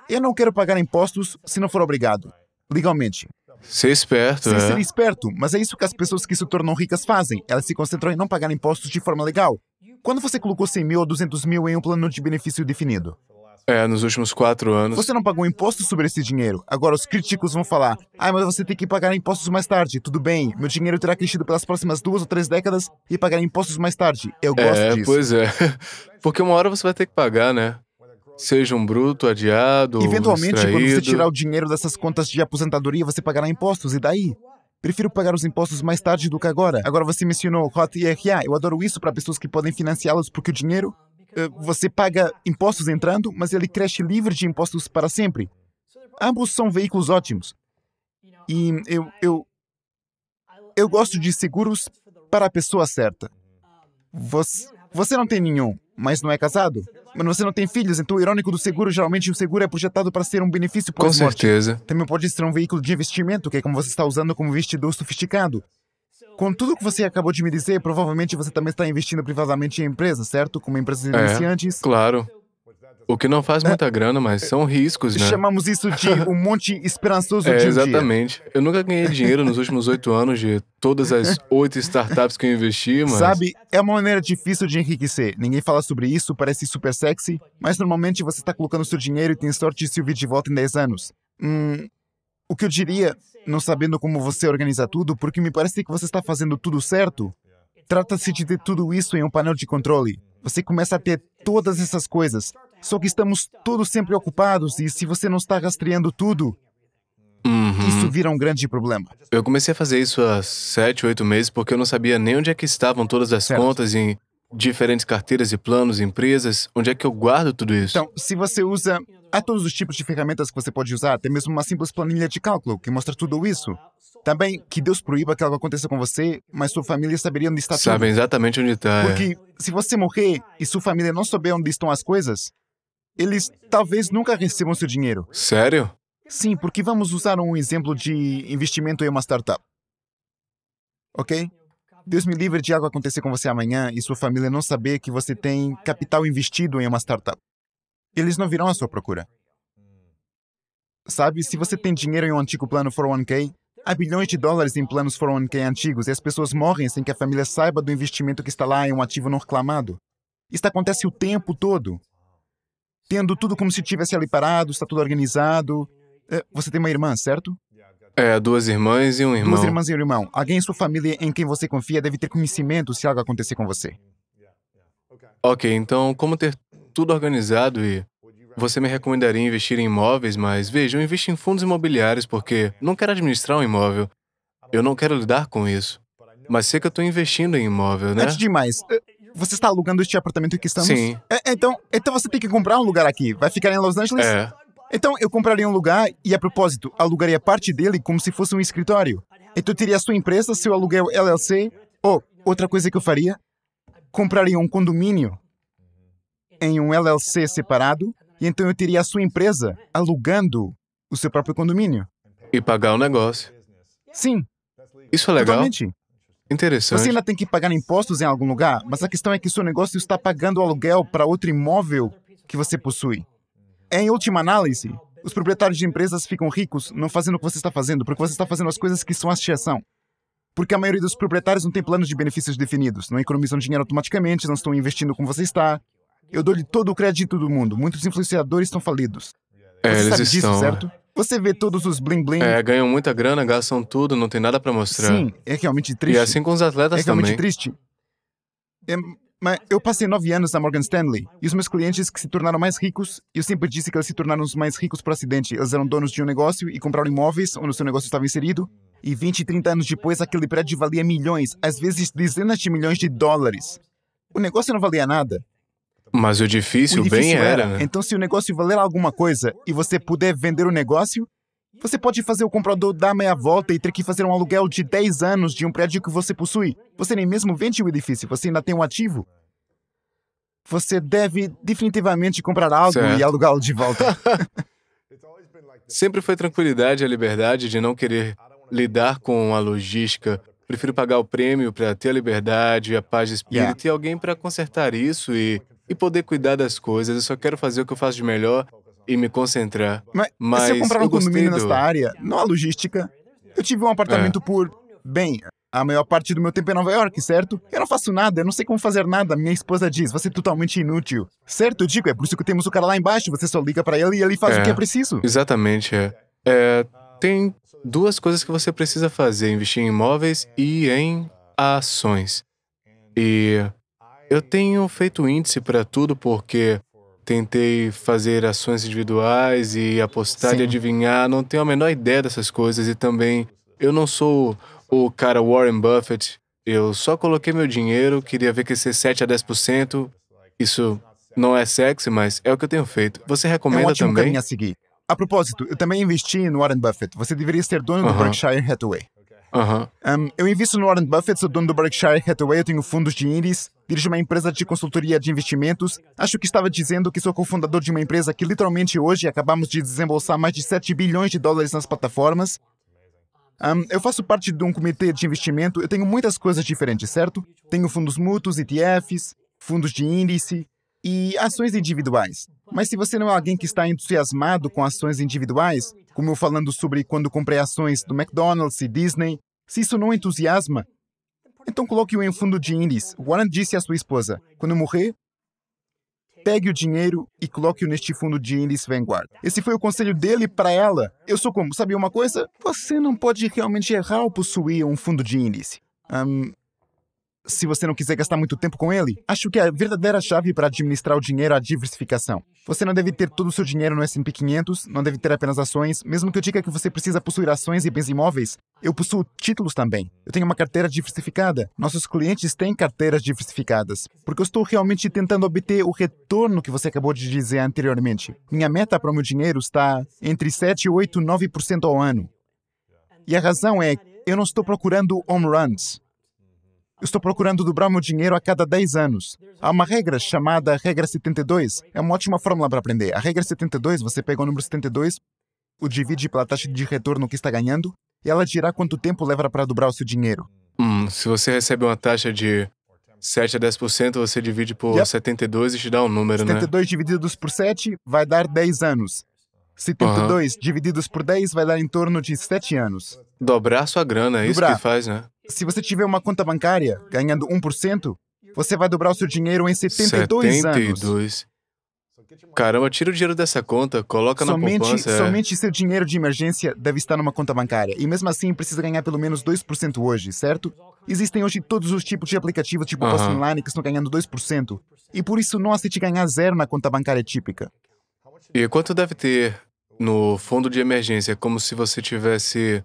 S1: Eu não quero pagar impostos se não for obrigado, legalmente.
S2: Ser esperto, Sim, é. ser
S1: esperto. Mas é isso que as pessoas que se tornam ricas fazem. Elas se concentram em não pagar impostos de forma legal. Quando você colocou 100 mil ou 200 mil em um plano de benefício definido?
S2: É, nos últimos quatro anos. Você não
S1: pagou imposto sobre esse dinheiro. Agora os críticos vão falar: ah, mas você tem que pagar impostos mais tarde. Tudo bem, meu dinheiro terá crescido pelas próximas duas ou três décadas e pagar impostos mais tarde. Eu é, gosto é, disso. Pois é.
S2: (laughs) Porque uma hora você vai ter que pagar, né? Seja um bruto, adiado. Eventualmente, quando você tirar o
S1: dinheiro dessas contas de aposentadoria, você pagará impostos, e daí? Prefiro pagar os impostos mais tarde do que agora. Agora você mencionou Hot IRA. Eu adoro isso para pessoas que podem financiá-los, porque o dinheiro. Eh, você paga impostos entrando, mas ele cresce livre de impostos para sempre. Ambos são veículos ótimos. E eu. Eu, eu gosto de seguros para a pessoa certa. Você, você não tem nenhum, mas não é casado? Mas você não tem filhos, então o irônico do seguro, geralmente o seguro é projetado para ser um benefício pós Com certeza. Também pode ser um veículo de investimento, que é como você está usando como investidor sofisticado. Com tudo o que você acabou de me dizer, provavelmente você também está investindo privadamente em empresas, certo? Como empresas é, iniciantes.
S2: Claro. O que não faz é. muita grana, mas é. são riscos, né?
S1: Chamamos isso de (laughs) um monte esperançoso é, de um Exatamente. Dia. Eu nunca ganhei dinheiro nos
S2: últimos oito anos de todas as oito startups que eu investi, mas... Sabe,
S1: é uma maneira difícil de enriquecer. Ninguém fala sobre isso, parece super sexy, mas normalmente você está colocando seu dinheiro e tem sorte de se ouvir de volta em dez anos. Hum, o que eu diria, não sabendo como você organiza tudo, porque me parece que você está fazendo tudo certo, trata-se de ter tudo isso em um painel de controle. Você começa a ter todas essas coisas, só que estamos todos sempre ocupados e se você não está rastreando tudo,
S2: uhum. isso
S1: vira um grande problema.
S2: Eu comecei a fazer isso há sete, oito meses porque eu não sabia nem onde é que estavam
S1: todas as certo. contas em diferentes carteiras e planos, empresas, onde é que eu guardo tudo isso? Então, se você usa. Há todos os tipos de ferramentas que você pode usar, até mesmo uma simples planilha de cálculo que mostra tudo isso. Também, que Deus proíba que algo aconteça com você, mas sua família saberia onde está tudo. Sabem
S2: exatamente onde está. É. Porque
S1: é. se você morrer e sua família não souber onde estão as coisas, eles talvez nunca recebam seu dinheiro. Sério? Sim, porque vamos usar um exemplo de investimento em uma startup. Ok? Deus me livre de algo acontecer com você amanhã e sua família não saber que você tem capital investido em uma startup. Eles não virão à sua procura. Sabe, se você tem dinheiro em um antigo plano 401k, há bilhões de dólares em planos 401k antigos e as pessoas morrem sem que a família saiba do investimento que está lá em um ativo não reclamado. Isso acontece o tempo todo tendo tudo como se tivesse ali parado, está tudo organizado. É, você tem uma irmã, certo?
S2: É, duas irmãs e um irmão. Duas irmãs
S1: e um irmão. Alguém em sua família em quem você confia deve ter conhecimento se algo acontecer com você.
S2: Ok, então como ter tudo organizado e. Você me recomendaria investir em imóveis, mas veja, eu investi em fundos imobiliários porque não quero administrar um imóvel. Eu não quero lidar com isso. Mas sei que eu estou investindo em imóvel, né? Antes de mais,
S1: eh, você está alugando este apartamento que estamos? Sim. É, então, então você tem que comprar um lugar aqui. Vai ficar em Los Angeles? É. Então eu compraria um lugar e, a propósito, alugaria parte dele como se fosse um escritório. Então teria a sua empresa, seu aluguel LLC. Ou, outra coisa que eu faria, compraria um condomínio em um LLC separado e então eu teria a sua empresa alugando o seu próprio condomínio.
S2: E pagar o negócio. Sim. Isso é legal? Totalmente. Interessante. Você ainda
S1: tem que pagar impostos em algum lugar, mas a questão é que seu negócio está pagando aluguel para outro imóvel que você possui. É, em última análise, os proprietários de empresas ficam ricos não fazendo o que você está fazendo, porque você está fazendo as coisas que são hastiação. Porque a maioria dos proprietários não tem planos de benefícios definidos, não economizam dinheiro automaticamente, não estão investindo como você está. Eu dou-lhe todo o crédito do mundo. Muitos influenciadores estão falidos. É, eles sabe disso, estão... certo? É. Você vê todos os bling bling. É,
S2: ganham muita grana, gastam tudo, não tem nada para mostrar. Sim, é realmente triste. E é assim com os atletas também. É realmente triste.
S1: É, mas eu passei nove anos na Morgan Stanley e os meus clientes que se tornaram mais ricos, eu sempre disse que eles se tornaram os mais ricos por acidente. Eles eram donos de um negócio e compraram imóveis onde o seu negócio estava inserido. E 20, 30 anos depois, aquele prédio valia milhões, às vezes dezenas de milhões de dólares. O negócio não valia nada.
S2: Mas o difícil, o difícil bem era. era. Né? Então,
S1: se o negócio valer alguma coisa e você puder vender o negócio, você pode fazer o comprador dar meia volta e ter que fazer um aluguel de 10 anos de um prédio que você possui. Você nem mesmo vende o edifício, você ainda tem um ativo. Você deve definitivamente comprar algo certo. e alugá-lo de volta. (laughs)
S2: Sempre foi tranquilidade e a liberdade de não querer lidar com a logística. Prefiro pagar o prêmio para ter a liberdade, a paz de espírito yeah. e alguém para consertar isso e e poder cuidar das coisas. Eu só quero fazer o que eu faço de melhor e me concentrar. Mas, Mas se eu comprar um condomínio do... nesta área,
S1: não a logística. Eu tive um apartamento é. por, bem, a maior parte do meu tempo é Nova York, certo? Eu não faço nada, eu não sei como fazer nada. Minha esposa diz, você é totalmente inútil. Certo, eu digo, é por isso que temos o cara lá embaixo, você só liga para ele e ele faz é. o que é. é preciso.
S2: Exatamente, é. é. Tem duas coisas que você precisa fazer: investir em imóveis e em ações. E eu tenho feito índice para tudo porque tentei fazer ações individuais e apostar Sim. e adivinhar, não tenho a menor ideia dessas coisas e também eu não sou o cara Warren Buffett. Eu só coloquei meu dinheiro, queria ver crescer 7 a 10%. Isso não é sexy, mas é o que eu tenho feito.
S1: Você recomenda é um ótimo também? caminho a seguir. A propósito, eu também investi no Warren Buffett. Você deveria ser dono do Berkshire Hathaway. Uhum. Um, eu invisto no Warren Buffett, sou dono do Berkshire Hathaway, eu tenho fundos de índices, dirijo uma empresa de consultoria de investimentos. Acho que estava dizendo que sou cofundador de uma empresa que literalmente hoje acabamos de desembolsar mais de 7 bilhões de dólares nas plataformas. Um, eu faço parte de um comitê de investimento, eu tenho muitas coisas diferentes, certo? Tenho fundos mútuos, ETFs, fundos de índice, e ações individuais. Mas se você não é alguém que está entusiasmado com ações individuais, como eu falando sobre quando comprei ações do McDonald's e Disney, se isso não entusiasma, então coloque-o em um fundo de índice. Warren disse à sua esposa: quando eu morrer, pegue o dinheiro e coloque-o neste fundo de índice Vanguard. Esse foi o conselho dele para ela. Eu sou como, sabia uma coisa? Você não pode realmente errar ao possuir um fundo de índice. Um, se você não quiser gastar muito tempo com ele. Acho que a verdadeira chave para administrar o dinheiro é a diversificação. Você não deve ter todo o seu dinheiro no S&P 500, não deve ter apenas ações, mesmo que eu diga que você precisa possuir ações e bens imóveis, eu possuo títulos também. Eu tenho uma carteira diversificada. Nossos clientes têm carteiras diversificadas, porque eu estou realmente tentando obter o retorno que você acabou de dizer anteriormente. Minha meta para o meu dinheiro está entre 7, 8, 9% ao ano. E a razão é, eu não estou procurando home runs. Estou procurando dobrar meu dinheiro a cada 10 anos. Há uma regra chamada regra 72. É uma ótima fórmula para aprender. A regra 72, você pega o número 72, o divide pela taxa de retorno que está ganhando, e ela dirá quanto tempo leva para dobrar o seu dinheiro.
S2: Hum, se você recebe uma taxa de 7 a 10%, você divide por yep. 72 e te dá um número, 72 né?
S1: 72 divididos por 7 vai dar 10 anos. 72 uhum. divididos por 10 vai dar em torno de 7 anos.
S2: Dobrar sua grana, é Dobrar. isso que faz, né?
S1: Se você tiver uma conta bancária ganhando 1%, você vai dobrar o seu dinheiro em 72, 72.
S2: anos. Caramba, tira o dinheiro dessa conta, coloca somente, na poupança. É. Somente
S1: é. seu dinheiro de emergência deve estar numa conta bancária. E mesmo assim, precisa ganhar pelo menos 2% hoje, certo? Existem hoje todos os tipos de aplicativos tipo uhum. online que estão ganhando 2%. E por isso não aceite ganhar zero na conta bancária típica.
S2: E quanto deve ter no fundo de emergência, é como se você tivesse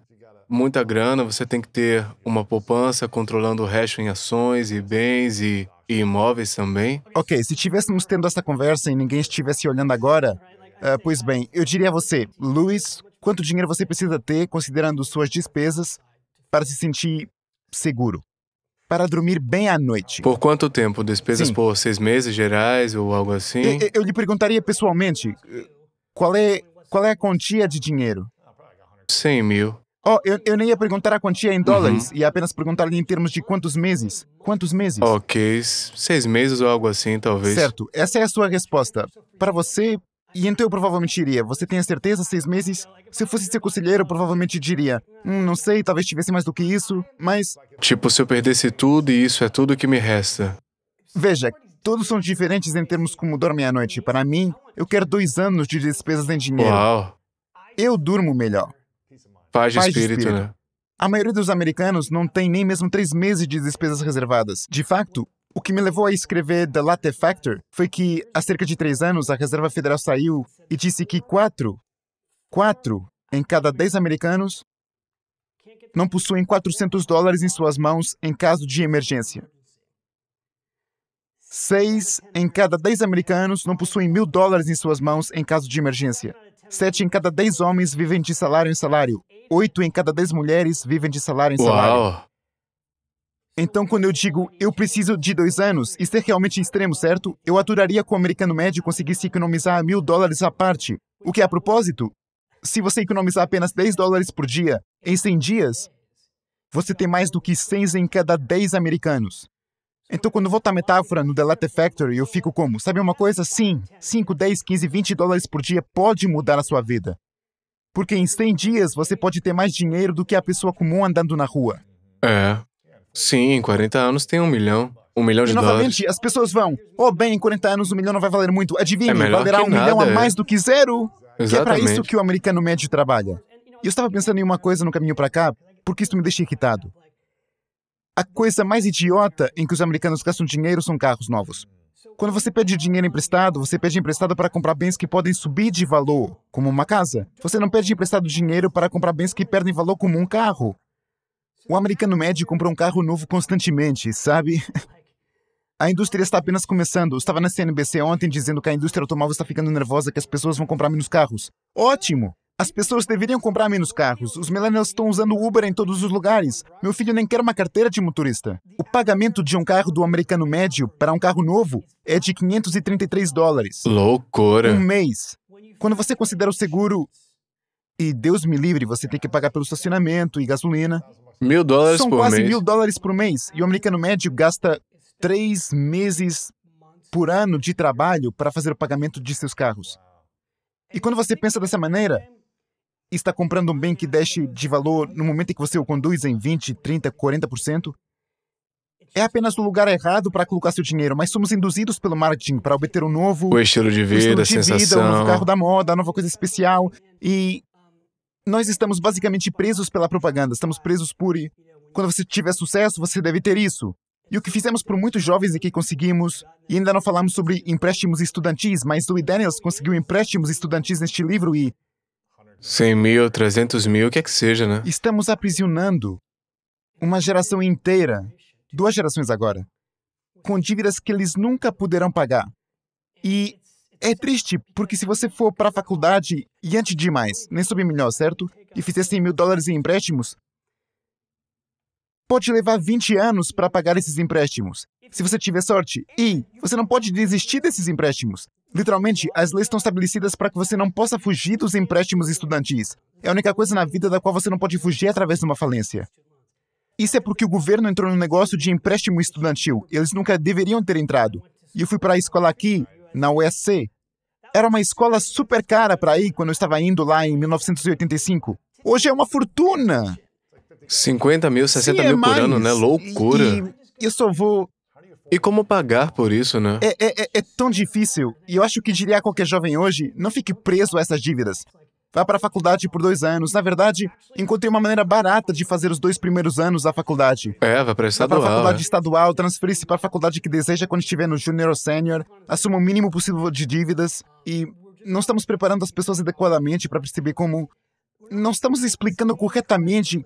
S2: muita grana, você tem que ter uma poupança controlando o resto em ações e bens e, e imóveis também.
S1: Ok, se estivéssemos tendo essa conversa e ninguém estivesse olhando agora, uh, pois bem, eu diria a você, Luiz, quanto dinheiro você precisa ter considerando suas despesas para se sentir seguro? Para dormir bem à noite.
S2: Por quanto tempo? Despesas Sim. por seis meses gerais ou algo assim? Eu,
S1: eu lhe perguntaria pessoalmente, eh, qual é, qual é a quantia de dinheiro? 100 mil. Oh, eu, eu nem ia perguntar a quantia em dólares, uhum. ia apenas perguntar em termos de quantos meses. Quantos meses?
S2: Ok, seis meses ou algo assim, talvez. Certo,
S1: essa é a sua resposta. Para você, e então eu provavelmente iria. Você tem a certeza, seis meses? Se eu fosse seu conselheiro, eu provavelmente diria. Hum, não sei, talvez tivesse mais do que isso, mas.
S2: Tipo, se eu perdesse tudo e isso é tudo que me resta.
S1: Veja, todos são diferentes em termos como dormem à noite. Para mim, eu quero dois anos de despesas em dinheiro. Uau! Eu durmo melhor.
S2: Paz de, Paz espírito, de espírito, né?
S1: A maioria dos americanos não tem nem mesmo três meses de despesas reservadas. De fato, o que me levou a escrever The Latte Factor foi que, há cerca de três anos, a Reserva Federal saiu e disse que quatro, quatro em cada dez americanos não possuem 400 dólares em suas mãos em caso de emergência. Seis em cada dez americanos não possuem mil dólares em suas mãos em caso de emergência. Sete em cada dez homens vivem de salário em salário. Oito em cada dez mulheres vivem de salário em salário. Uau. Então, quando eu digo eu preciso de dois anos, isso é realmente extremo, certo? Eu adoraria que o americano médio conseguisse economizar mil dólares à parte. O que, é a propósito, se você economizar apenas 10 dólares por dia em 100 dias, você tem mais do que 100 em cada 10 americanos. Então, quando volta a metáfora no The Latte Factory, eu fico como? Sabe uma coisa? Sim, 5, 10, 15, 20 dólares por dia pode mudar a sua vida. Porque em 100 dias você pode ter mais dinheiro do que a pessoa comum andando na rua.
S2: É. Sim, em 40 anos tem um milhão. Um milhão de e, novamente, dólares.
S1: novamente, as pessoas vão. Oh, bem, em 40 anos um milhão não vai valer muito. Adivinha, é valerá um nada, milhão a é. mais do que zero. Exatamente. Que é para isso que o americano médio trabalha. E eu estava pensando em uma coisa no caminho para cá, porque isso me deixa irritado. A coisa mais idiota em que os americanos gastam dinheiro são carros novos. Quando você pede dinheiro emprestado, você pede emprestado para comprar bens que podem subir de valor, como uma casa. Você não pede emprestado dinheiro para comprar bens que perdem valor, como um carro. O americano médio compra um carro novo constantemente, sabe? (laughs) A indústria está apenas começando. Eu estava na CNBC ontem dizendo que a indústria automóvel está ficando nervosa que as pessoas vão comprar menos carros. Ótimo! As pessoas deveriam comprar menos carros. Os millennials estão usando Uber em todos os lugares. Meu filho nem quer uma carteira de motorista. O pagamento de um carro do americano médio para um carro novo é de 533 dólares.
S2: Loucura! Um
S1: mês. Quando você considera o seguro e Deus me livre, você tem que pagar pelo estacionamento e gasolina. Mil dólares São por mês. São quase mil dólares por mês. E o americano médio gasta três meses por ano de trabalho para fazer o pagamento de seus carros. E quando você pensa dessa maneira, está comprando um bem que desce de valor no momento em que você o conduz em 20, 30, 40%, é apenas o lugar errado para colocar seu dinheiro, mas somos induzidos pelo marketing para obter um novo o estilo de vida, o estilo de vida, um novo carro da moda, uma nova coisa especial. E nós estamos basicamente presos pela propaganda, estamos presos por quando você tiver sucesso, você deve ter isso. E o que fizemos por muitos jovens e que conseguimos, e ainda não falamos sobre empréstimos estudantis, mas Louis Daniels conseguiu empréstimos estudantis neste livro e
S2: 100 mil, 300 mil, o que é que seja, né?
S1: Estamos aprisionando uma geração inteira, duas gerações agora, com dívidas que eles nunca poderão pagar. E é triste, porque se você for para a faculdade e antes de mais, nem soube melhor, certo? E fizer 100 mil dólares em empréstimos, pode levar 20 anos para pagar esses empréstimos. Se você tiver sorte, e você não pode desistir desses empréstimos. Literalmente, as leis estão estabelecidas para que você não possa fugir dos empréstimos estudantis. É a única coisa na vida da qual você não pode fugir através de uma falência. Isso é porque o governo entrou no negócio de empréstimo estudantil. Eles nunca deveriam ter entrado. E eu fui para a escola aqui, na USC. Era uma escola super cara para ir quando eu estava indo lá em 1985. Hoje é uma fortuna.
S2: 50 mil, 60 Sim, é mil por mais. ano, né? Loucura. E,
S1: e eu só vou.
S2: E como pagar por isso, né? É,
S1: é, é, é tão difícil. E eu acho que diria a qualquer jovem hoje: não fique preso a essas dívidas. Vá para a faculdade por dois anos. Na verdade, encontrei uma maneira barata de fazer os dois primeiros anos da faculdade.
S2: É, vai para estadual. Vá para a faculdade é.
S1: estadual, transferir-se para a faculdade que deseja quando estiver no júnior ou sênior, assuma o mínimo possível de dívidas e não estamos preparando as pessoas adequadamente para perceber como. Não estamos explicando corretamente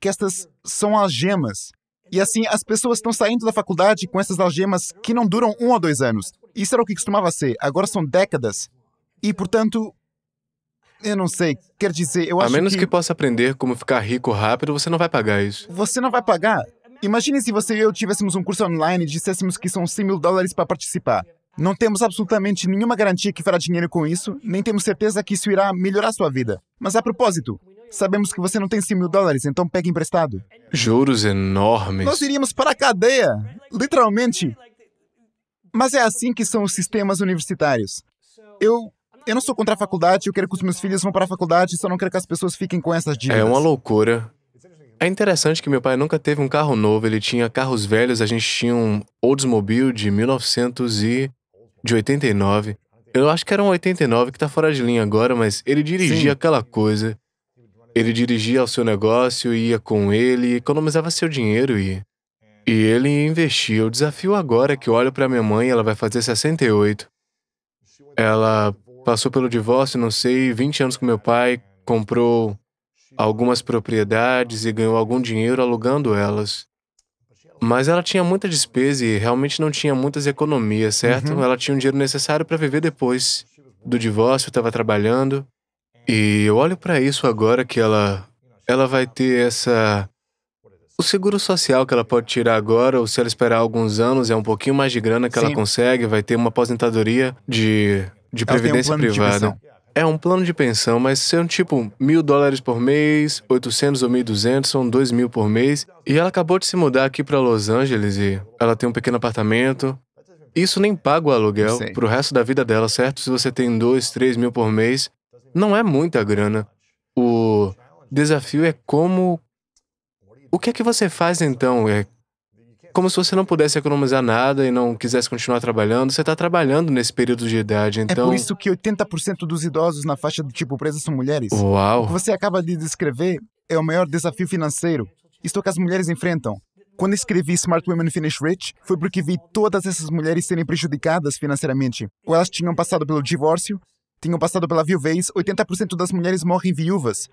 S1: que estas são as gemas e assim, as pessoas estão saindo da faculdade com essas algemas que não duram um ou dois anos. Isso era o que costumava ser, agora são décadas. E, portanto, eu não sei, quer dizer, eu acho que... A menos que... que
S2: possa aprender como ficar rico rápido, você não vai pagar isso.
S1: Você não vai pagar? Imagine se você e eu tivéssemos um curso online e disséssemos que são 100 mil dólares para participar. Não temos absolutamente nenhuma garantia que fará dinheiro com isso, nem temos certeza que isso irá melhorar sua vida. Mas a propósito, Sabemos que você não tem 5 mil dólares, então pegue emprestado.
S2: Juros enormes. Nós
S1: iríamos para a cadeia, literalmente. Mas é assim que são os sistemas universitários. Eu eu não sou contra a faculdade, eu quero que os meus filhos vão para a faculdade, só não quero que as pessoas fiquem com essas dívidas. É uma
S2: loucura. É interessante que meu pai nunca teve um carro novo, ele tinha carros velhos, a gente tinha um Oldsmobile de 1989. Eu acho que era um 89 que tá fora de linha agora, mas ele dirigia Sim. aquela coisa. Ele dirigia o seu negócio, ia com ele, economizava seu dinheiro e. E ele investia. O desafio agora é que eu olho para minha mãe, ela vai fazer 68. Ela passou pelo divórcio, não sei, 20 anos com meu pai, comprou algumas propriedades e ganhou algum dinheiro alugando elas. Mas ela tinha muita despesa e realmente não tinha muitas economias, certo? Uhum. Ela tinha o dinheiro necessário para viver depois do divórcio, estava trabalhando. E eu olho para isso agora que ela ela vai ter essa o seguro social que ela pode tirar agora, ou se ela esperar alguns anos, é um pouquinho mais de grana que Sim. ela consegue, vai ter uma aposentadoria de, de previdência um privada. De é um plano de pensão, mas são tipo mil dólares por mês, 800 ou 1.200, são dois mil por mês. E ela acabou de se mudar aqui para Los Angeles e ela tem um pequeno apartamento. Isso nem paga o aluguel pro resto da vida dela, certo? Se você tem dois, três mil por mês, não é muita grana. O desafio é como. O que é que você faz então? É como se você não pudesse economizar nada e não quisesse continuar trabalhando. Você está trabalhando nesse período de idade, então. É por então isso
S1: que 80% dos idosos na faixa do tipo presa são mulheres. Uau! O que você acaba de descrever é o maior desafio financeiro. Isto é que as mulheres enfrentam. Quando escrevi Smart Women Finish Rich, foi porque vi todas essas mulheres serem prejudicadas financeiramente. Ou elas tinham passado pelo divórcio, tinham passado pela viuvez, 80% das mulheres morrem viúvas.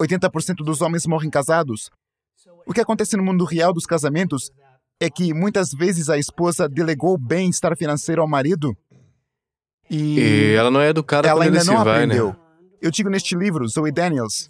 S1: 80% dos homens morrem casados. O que acontece no mundo real dos casamentos é que muitas vezes a esposa delegou bem-estar financeiro ao marido e, e, ela não é educada ela ainda não né? aprendeu. Né? Eu digo neste livro, Zoe Daniels.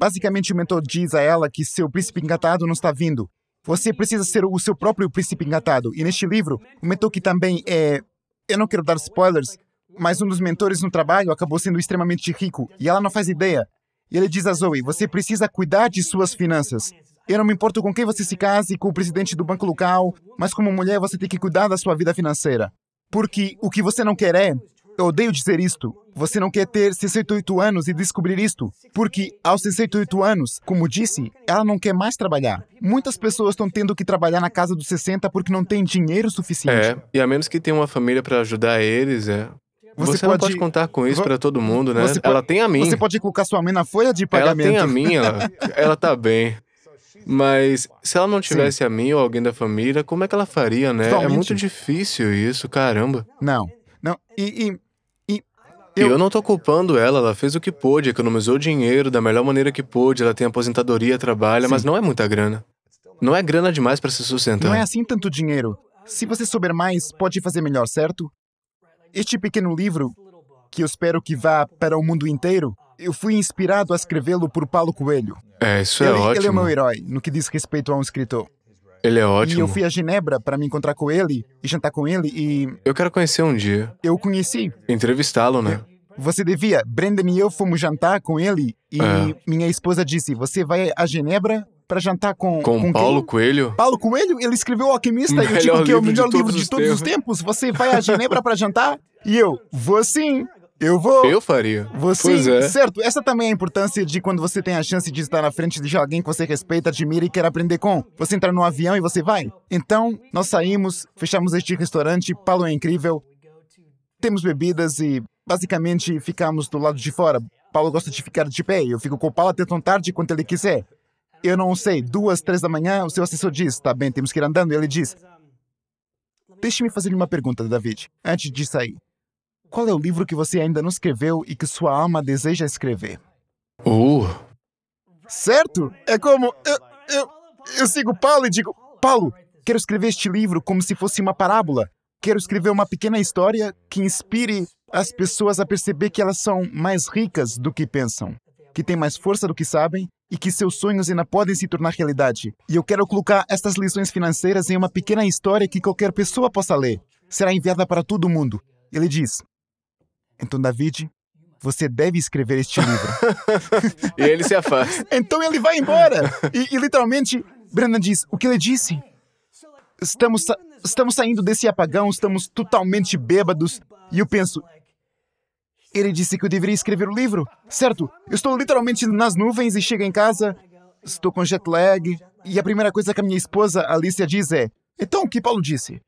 S1: Basicamente, o mentor diz a ela que seu príncipe encantado não está vindo. Você precisa ser o seu próprio príncipe encantado. E neste livro, o mentor que também é. Eu não quero dar spoilers, mas um dos mentores no trabalho acabou sendo extremamente rico e ela não faz ideia. E ele diz a Zoe: Você precisa cuidar de suas finanças. Eu não me importo com quem você se case, com o presidente do banco local, mas como mulher você tem que cuidar da sua vida financeira. Porque o que você não quer é. Eu odeio dizer isto. Você não quer ter 68 anos e descobrir isto. Porque aos 68 anos, como disse, ela não quer mais trabalhar. Muitas pessoas estão tendo que trabalhar na casa dos 60 porque não tem dinheiro suficiente. É,
S2: e a menos que tenha uma família para ajudar eles, é. Você, você pode... não pode contar com isso para todo mundo, né? Você ela pode... tem a minha. Você
S1: pode colocar sua mãe na folha de pagamento. Ela tem a minha,
S2: ela tá bem. Mas se ela não tivesse Sim. a mim ou alguém da família, como é que ela faria, né? Totalmente. É muito difícil isso, caramba.
S1: Não, não. E,
S2: e... Eu... eu não tô culpando ela, ela fez o que pôde, economizou dinheiro da melhor maneira que pôde, ela tem aposentadoria, trabalha, Sim. mas não é muita grana. Não é grana demais para se sustentar. Não é assim
S1: tanto dinheiro. Se você souber mais, pode fazer melhor, certo? Este pequeno livro, que eu espero que vá para o mundo inteiro, eu fui inspirado a escrevê-lo por Paulo Coelho.
S2: É, isso é ele, é ótimo. Ele é o meu
S1: herói no que diz respeito a um escritor.
S2: Ele é ótimo. E eu fui
S1: a Genebra para me encontrar com ele e jantar com ele e.
S2: Eu quero conhecer um dia.
S1: Eu o conheci.
S2: Entrevistá-lo, né?
S1: Você devia. Brendan e eu fomos jantar com ele e é. minha esposa disse: Você vai a Genebra para jantar com. Com, com Paulo quem? Coelho? Paulo Coelho, ele escreveu O Alquimista e eu digo que é o melhor livro de todos os tempos. Você vai a Genebra para jantar? E eu, vou sim. Eu vou. Eu faria. Você, é. certo? Essa também é a importância de quando você tem a chance de estar na frente de alguém que você respeita, admira e quer aprender com. Você entra no avião e você vai. Então, nós saímos, fechamos este restaurante, Paulo é incrível. Temos bebidas e basicamente ficamos do lado de fora. Paulo gosta de ficar de pé, eu fico com o Paulo até tão tarde quanto ele quiser eu não sei, duas, três da manhã, o seu assessor diz, tá bem, temos que ir andando, e ele diz, deixe-me fazer uma pergunta, David, antes de sair. Qual é o livro que você ainda não escreveu e que sua alma deseja escrever? Oh! Certo? É como, eu, eu, eu sigo Paulo e digo, Paulo, quero escrever este livro como se fosse uma parábola. Quero escrever uma pequena história que inspire as pessoas a perceber que elas são mais ricas do que pensam que têm mais força do que sabem e que seus sonhos ainda podem se tornar realidade. E eu quero colocar estas lições financeiras em uma pequena história que qualquer pessoa possa ler. Será enviada para todo mundo. Ele diz: Então, David, você deve escrever este livro. (laughs) e
S2: ele se afasta.
S1: (laughs) então ele vai embora. E, e literalmente, Brandon diz: O que ele disse? Estamos, sa estamos saindo desse apagão, estamos totalmente bêbados. E eu penso: ele disse que eu deveria escrever o livro. Certo, eu estou literalmente nas nuvens e chego em casa, estou com jet lag, e a primeira coisa que a minha esposa, Alicia, diz é: Então, o que Paulo disse?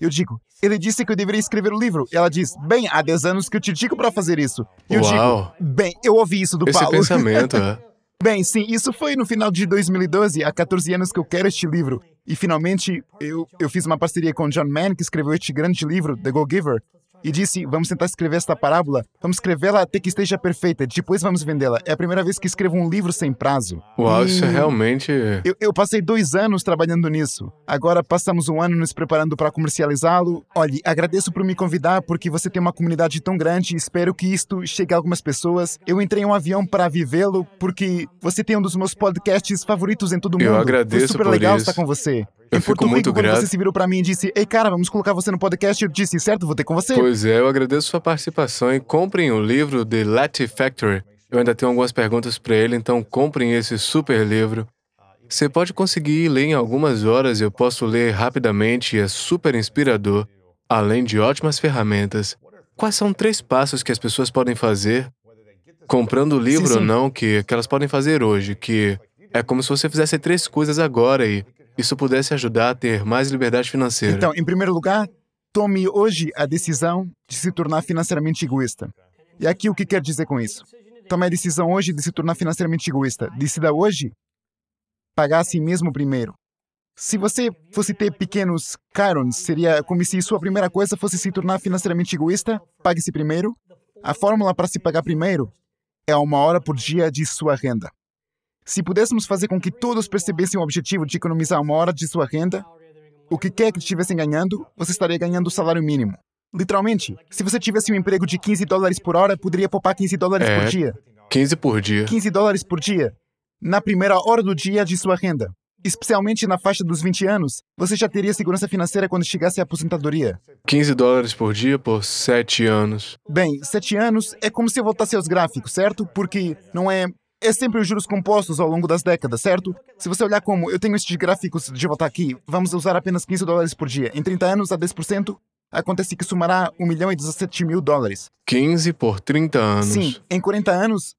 S1: Eu digo, ele disse que eu deveria escrever o livro. Ela diz, bem, há 10 anos que eu te digo para fazer isso. E eu Uau. digo, bem, eu ouvi isso do Esse é Paulo. Esse pensamento, é. (laughs) bem, sim, isso foi no final de 2012, há 14 anos que eu quero este livro. E finalmente, eu, eu fiz uma parceria com John Mann, que escreveu este grande livro, The Go-Giver e disse: Vamos tentar escrever esta parábola, vamos escrevê-la até que esteja perfeita, depois vamos vendê-la. É a primeira vez que escrevo um livro sem prazo. Uau, e... isso é realmente. Eu, eu, passei dois anos trabalhando nisso. Agora passamos um ano nos preparando para comercializá-lo. Olhe, agradeço por me convidar, porque você tem uma comunidade tão grande, espero que isto chegue a algumas pessoas. Eu entrei em um avião para vivê-lo, porque você tem um dos meus podcasts favoritos em todo o mundo. Eu agradeço Foi super por legal isso. estar com você. Eu fico muito grato. quando você se virou para mim e disse, ei cara, vamos colocar você no podcast, eu disse, certo, vou ter com você. Pois
S2: é, eu agradeço sua participação e comprem o livro The Latte Eu ainda tenho algumas perguntas para ele, então comprem esse super livro. Você pode conseguir ler em algumas horas, eu posso ler rapidamente e é super inspirador, além de ótimas ferramentas. Quais são três passos que as pessoas podem fazer, comprando o livro sim, sim. ou não, que, que elas podem fazer hoje? Que é como se você fizesse três coisas agora e isso pudesse ajudar a ter mais liberdade financeira. Então,
S1: em primeiro lugar, tome hoje a decisão de se tornar financeiramente egoísta. E aqui o que quer dizer com isso? Tome a decisão hoje de se tornar financeiramente egoísta. Decida hoje pagar a si mesmo primeiro. Se você fosse ter pequenos carons, seria como se sua primeira coisa fosse se tornar financeiramente egoísta, pague-se primeiro. A fórmula para se pagar primeiro é uma hora por dia de sua renda. Se pudéssemos fazer com que todos percebessem o objetivo de economizar uma hora de sua renda, o que quer que estivessem ganhando, você estaria ganhando o salário mínimo. Literalmente, se você tivesse um emprego de 15 dólares por hora, poderia poupar 15 dólares é, por dia.
S2: 15 por dia. 15
S1: dólares por dia. Na primeira hora do dia de sua renda. Especialmente na faixa dos 20 anos, você já teria segurança financeira quando chegasse à aposentadoria.
S2: 15 dólares por dia por 7 anos.
S1: Bem, 7 anos é como se eu voltasse aos gráficos, certo? Porque não é é sempre os juros compostos ao longo das décadas, certo? Se você olhar como eu tenho estes gráficos de voltar aqui, vamos usar apenas 15 dólares por dia. Em 30 anos, a 10%, acontece que sumará 1 milhão e 17 mil dólares.
S2: 15 por 30 anos. Sim,
S1: em 40 anos,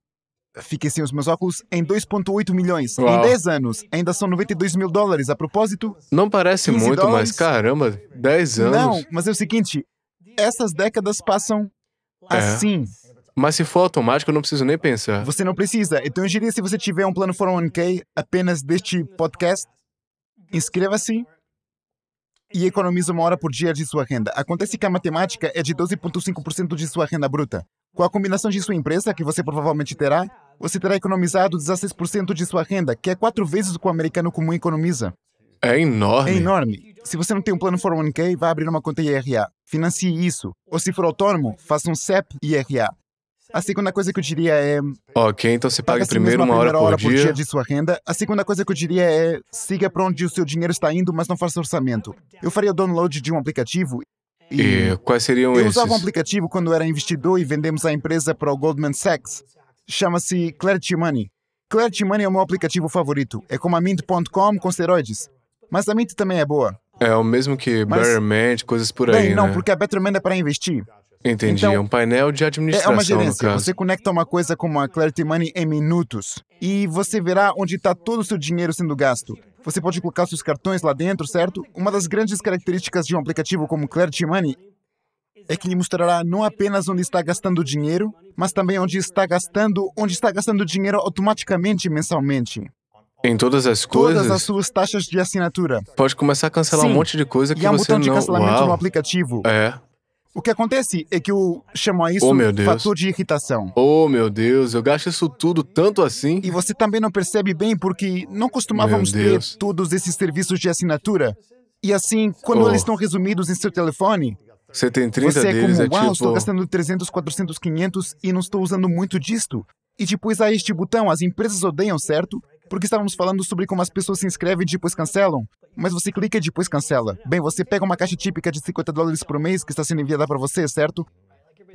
S1: fiquei sem os meus óculos, em 2,8 milhões. Uau. Em 10 anos, ainda são 92 mil dólares. A propósito.
S2: Não parece muito, dólares. mas caramba, 10 anos. Não,
S1: mas é o seguinte: essas décadas passam é. assim.
S2: Mas se for automático, eu não preciso nem pensar.
S1: Você não precisa. Então eu diria se você tiver um plano 401k apenas deste podcast, inscreva-se e economize uma hora por dia de sua renda. Acontece que a matemática é de 12,5% de sua renda bruta. Com a combinação de sua empresa, que você provavelmente terá, você terá economizado 16% de sua renda, que é quatro vezes o que o americano comum economiza. É enorme. É enorme. Se você não tem um plano 401k, vá abrir uma conta IRA. Financie isso. Ou se for autônomo, faça um CEP IRA. A segunda coisa que eu diria é.
S2: Ok, então você paga primeiro uma hora, por, dia. por dia de
S1: sua renda. A segunda coisa que eu diria é: siga para onde o seu dinheiro está indo, mas não faça orçamento. Eu faria o download de um aplicativo e, e,
S2: quais seriam eu esses? Eu usava um
S1: aplicativo quando era investidor e vendemos a empresa para o Goldman Sachs. Chama-se Clarity Money. Clarity Money é o meu aplicativo favorito. É como a Mint.com com esteroides. Mas a Mint também é boa.
S2: É o mesmo que Betterment, coisas por aí, não, né? porque
S1: a Betterment é para investir.
S2: Entendi, então, é um painel de administração. É uma gerência. Você
S1: conecta uma coisa como a Clarity Money em minutos e você verá onde está todo o seu dinheiro sendo gasto. Você pode colocar seus cartões lá dentro, certo? Uma das grandes características de um aplicativo como Clarity Money é que lhe mostrará não apenas onde está gastando dinheiro, mas também onde está gastando, onde está gastando dinheiro automaticamente mensalmente.
S2: Em todas as coisas? Todas as
S1: suas taxas de assinatura.
S2: Pode começar a cancelar Sim. um monte de coisa que e você não... E há um botão de cancelamento Uau. no
S1: aplicativo. É. O que acontece é que o chamam isso oh, fator de irritação. Oh, meu Deus, eu gasto isso tudo tanto assim. E você também não percebe bem porque não costumávamos ter todos esses serviços de assinatura. E assim, quando oh. eles estão resumidos em seu telefone,
S2: você tem 30 você é deles, como, é uau, tipo... estou gastando
S1: 300, 400, 500 e não estou usando muito disto. E depois há este botão, as empresas odeiam, certo? Porque estávamos falando sobre como as pessoas se inscrevem e depois cancelam. Mas você clica e depois cancela. Bem, você pega uma caixa típica de 50 dólares por mês que está sendo enviada para você, certo?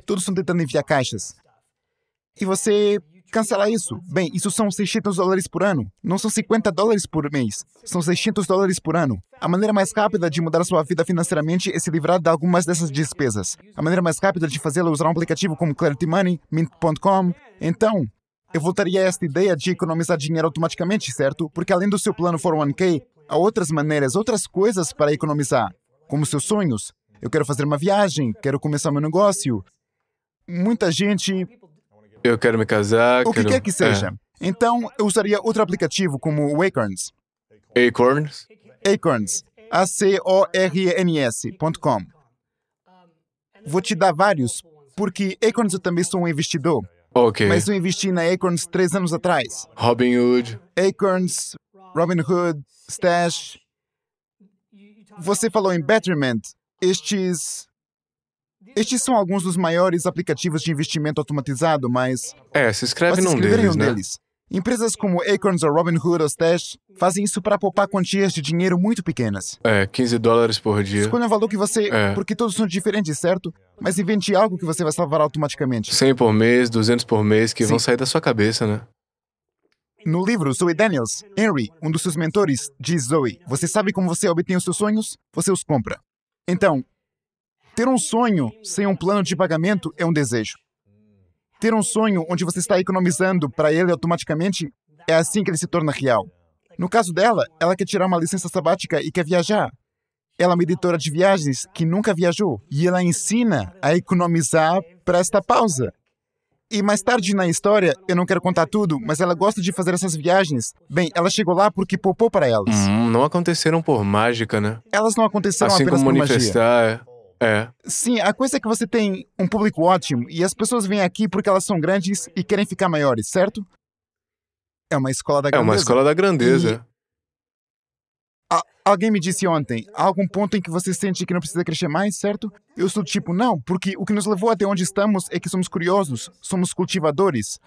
S1: Todos estão tentando enviar caixas. E você cancela isso. Bem, isso são 600 dólares por ano. Não são 50 dólares por mês. São 600 dólares por ano. A maneira mais rápida de mudar sua vida financeiramente é se livrar de algumas dessas despesas. A maneira mais rápida de fazê-lo é usar um aplicativo como Clarity Money, Mint.com. Então, eu voltaria a esta ideia de economizar dinheiro automaticamente, certo? Porque além do seu plano 401k, há outras maneiras, outras coisas para economizar, como seus sonhos. Eu quero fazer uma viagem, quero começar meu negócio. Muita gente.
S2: Eu quero me casar.
S1: O que quero... quer que seja. É. Então, eu usaria outro aplicativo como o Acorns. Acorns? Acorns. A-C-O-R-N-S.com. Vou te dar vários, porque Acorns eu também sou um investidor. Ok. Mas eu investi na Acorns três anos atrás.
S2: Robinhood.
S1: Acorns, Robinhood, Stash. Você falou em Betterment. Estes. Estes são alguns dos maiores aplicativos de investimento automatizado, mas. É, se inscreve num deles. Um né? deles. Empresas como Acorns ou Robinhood ou Stash fazem isso para poupar quantias de dinheiro muito pequenas.
S2: É, 15 dólares por dia. Escolha
S1: o valor que você... É. Porque todos são diferentes, certo? Mas invente algo que você vai salvar automaticamente. 100
S2: por mês, 200 por mês, que Sim. vão sair da sua cabeça, né?
S1: No livro Zoe Daniels, Henry, um dos seus mentores, diz Zoe, você sabe como você obtém os seus sonhos? Você os compra. Então, ter um sonho sem um plano de pagamento é um desejo. Ter um sonho onde você está economizando para ele automaticamente é assim que ele se torna real. No caso dela, ela quer tirar uma licença sabática e quer viajar. Ela é uma editora de viagens que nunca viajou e ela ensina a economizar para esta pausa. E mais tarde na história, eu não quero contar tudo, mas ela gosta de fazer essas viagens. Bem, ela chegou lá porque poupou para elas.
S2: Hum, não aconteceram por mágica, né?
S1: Elas não aconteceram assim apenas como por manifestar.
S2: magia. É. É.
S1: Sim, a coisa é que você tem um público ótimo e as pessoas vêm aqui porque elas são grandes e querem ficar maiores, certo? É uma escola da grandeza. É uma escola da grandeza. alguém me disse ontem, há algum ponto em que você sente que não precisa crescer mais, certo? Eu sou do tipo, não, porque o que nos levou até onde estamos é que somos curiosos, somos cultivadores.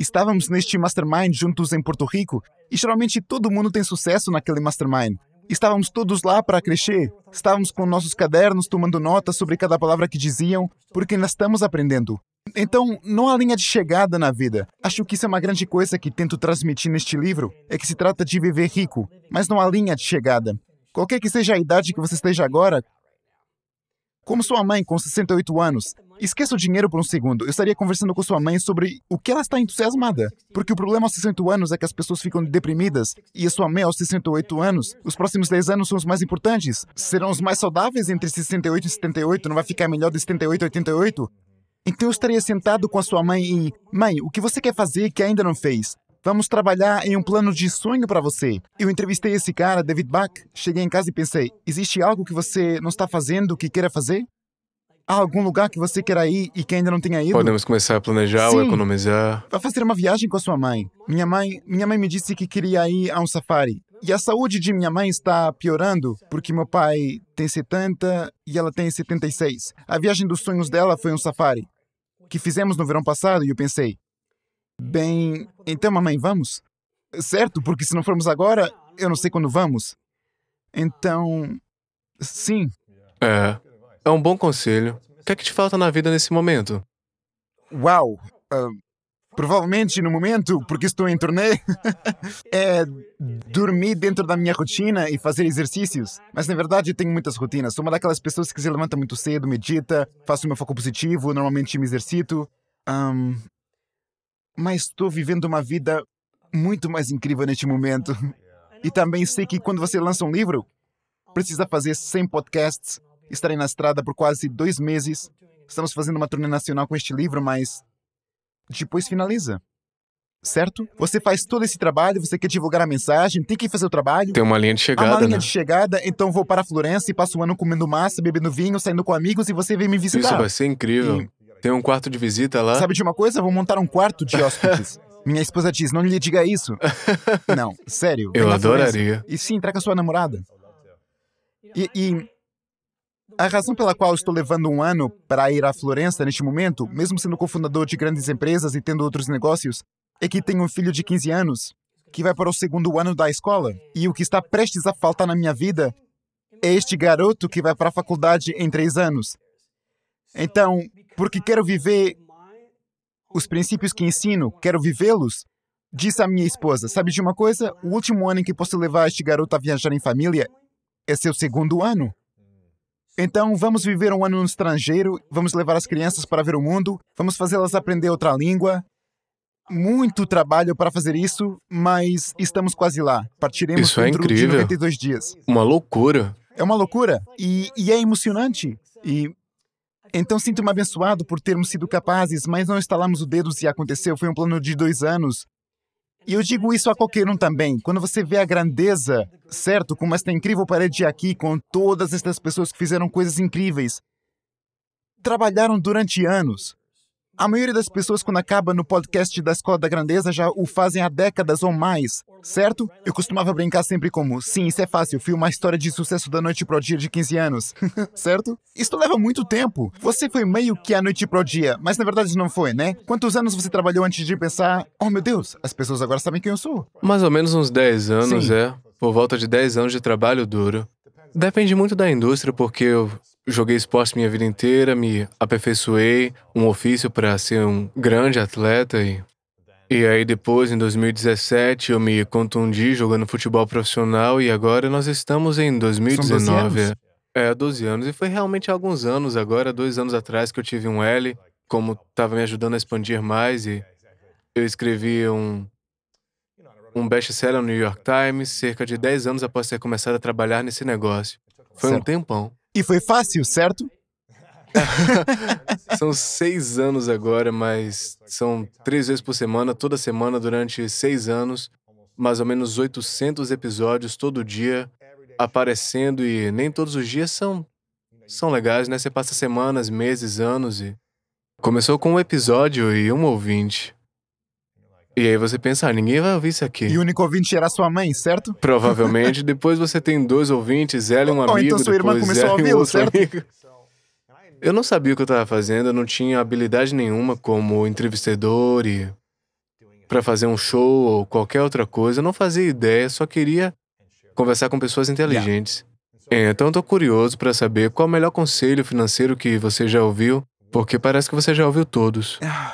S1: Estávamos neste mastermind juntos em Porto Rico e geralmente todo mundo tem sucesso naquele mastermind. Estávamos todos lá para crescer. Estávamos com nossos cadernos tomando notas sobre cada palavra que diziam, porque ainda estamos aprendendo. Então, não há linha de chegada na vida. Acho que isso é uma grande coisa que tento transmitir neste livro, é que se trata de viver rico, mas não há linha de chegada. Qualquer que seja a idade que você esteja agora, como sua mãe com 68 anos, Esqueça o dinheiro por um segundo. Eu estaria conversando com sua mãe sobre o que ela está entusiasmada. Porque o problema aos 60 anos é que as pessoas ficam deprimidas e a sua mãe aos 68 anos. Os próximos 10 anos são os mais importantes. Serão os mais saudáveis entre 68 e 78, não vai ficar melhor de 78 a 88? Então eu estaria sentado com a sua mãe e... Mãe, o que você quer fazer que ainda não fez? Vamos trabalhar em um plano de sonho para você. Eu entrevistei esse cara, David Bach. Cheguei em casa e pensei: existe algo que você não está fazendo que queira fazer? Há algum lugar que você queira ir e que ainda não tenha ido? Podemos começar
S2: a planejar Sim. ou economizar.
S1: Vai fazer uma viagem com a sua mãe. Minha mãe, minha mãe me disse que queria ir a um safari. E a saúde de minha mãe está piorando, porque meu pai tem 70 e ela tem 76. A viagem dos sonhos dela foi um safari, que fizemos no verão passado, e eu pensei, bem, então mamãe, vamos? Certo, porque se não formos agora, eu não sei quando vamos. Então, sim.
S2: É, é um bom conselho.
S1: O que é que te falta na vida nesse momento? Uau! Uh, provavelmente no momento, porque estou em turnê, (laughs) é dormir dentro da minha rotina e fazer exercícios. Mas na verdade eu tenho muitas rotinas. Sou uma daquelas pessoas que se levanta muito cedo, medita, faço meu foco positivo, normalmente me exercito. Um, mas estou vivendo uma vida muito mais incrível neste momento. (laughs) E também sei que quando você lança um livro, precisa fazer 100 podcasts Estarei na estrada por quase dois meses. Estamos fazendo uma turnê nacional com este livro, mas depois finaliza. Certo? Você faz todo esse trabalho, você quer divulgar a mensagem, tem que fazer o trabalho. Tem
S2: uma linha de chegada. Há uma linha né? de
S1: chegada, então vou para a Florença e passo o ano comendo massa, bebendo vinho, saindo com amigos e você vem me visitar. Isso vai
S2: ser incrível. E... Tem um quarto de visita lá. Sabe de
S1: uma coisa? Vou montar um quarto de hóspedes. (laughs) Minha esposa diz: não lhe diga isso. (laughs) não, sério. Eu adoraria. E sim, traga sua namorada. E, e a razão pela qual estou levando um ano para ir à Florença neste momento, mesmo sendo cofundador de grandes empresas e tendo outros negócios, é que tenho um filho de 15 anos que vai para o segundo ano da escola. E o que está prestes a faltar na minha vida é este garoto que vai para a faculdade em três anos. Então, porque quero viver os princípios que ensino, quero vivê-los, disse a minha esposa: Sabe de uma coisa? O último ano em que posso levar este garoto a viajar em família é seu segundo ano. Então, vamos viver um ano no estrangeiro, vamos levar as crianças para ver o mundo, vamos fazê-las aprender outra língua. Muito trabalho para fazer isso, mas estamos quase lá. Partiremos isso é incrível. de 92 dias.
S2: Uma loucura.
S1: É uma loucura e, e é emocionante. E então sinto-me abençoado por termos sido capazes, mas não estalamos os dedos e aconteceu. Foi um plano de dois anos. E eu digo isso a qualquer um também. Quando você vê a grandeza, certo, como esta incrível parede aqui, com todas estas pessoas que fizeram coisas incríveis, trabalharam durante anos, a maioria das pessoas, quando acaba no podcast da Escola da Grandeza, já o fazem há décadas ou mais, certo? Eu costumava brincar sempre como: sim, isso é fácil, fui uma história de sucesso da noite pro dia de 15 anos, (laughs) certo? Isso leva muito tempo. Você foi meio que a noite pro dia, mas na verdade não foi, né? Quantos anos você trabalhou antes de pensar: oh meu Deus, as pessoas agora sabem quem eu sou?
S2: Mais ou menos uns 10 anos, sim. é. Por volta de 10 anos de trabalho duro. Depende muito da indústria, porque eu joguei esporte minha vida inteira, me aperfeiçoei um ofício para ser um grande atleta e e aí depois, em 2017, eu me contundi jogando futebol profissional e agora nós estamos em 2019. 12 é, 12 anos. E foi realmente há alguns anos agora, dois anos atrás, que eu tive um L, como estava me ajudando a expandir mais e eu escrevi um, um best-seller no New York Times cerca de 10 anos após ter começado a trabalhar nesse negócio. Foi certo. um tempão.
S1: E foi fácil, certo?
S2: (laughs) são seis anos agora, mas são três vezes por semana, toda semana, durante seis anos, mais ou menos 800 episódios todo dia aparecendo e nem todos os dias são, são legais, né? Você passa semanas, meses, anos e. Começou com um episódio e um ouvinte. E aí você pensa, ah, ninguém vai ouvir isso aqui. E o único ouvinte era sua mãe, certo? Provavelmente. (laughs) depois você tem dois ouvintes, ela e um então amigo. então sua irmã começou a ouvi-lo, certo? Amigo. Eu não sabia o que eu estava fazendo, eu não tinha habilidade nenhuma como entrevistador e para fazer um show ou qualquer outra coisa. Eu não fazia ideia, só queria conversar com pessoas inteligentes. É, então estou curioso para saber qual o melhor conselho financeiro que você já ouviu, porque parece que você já ouviu todos. Ah.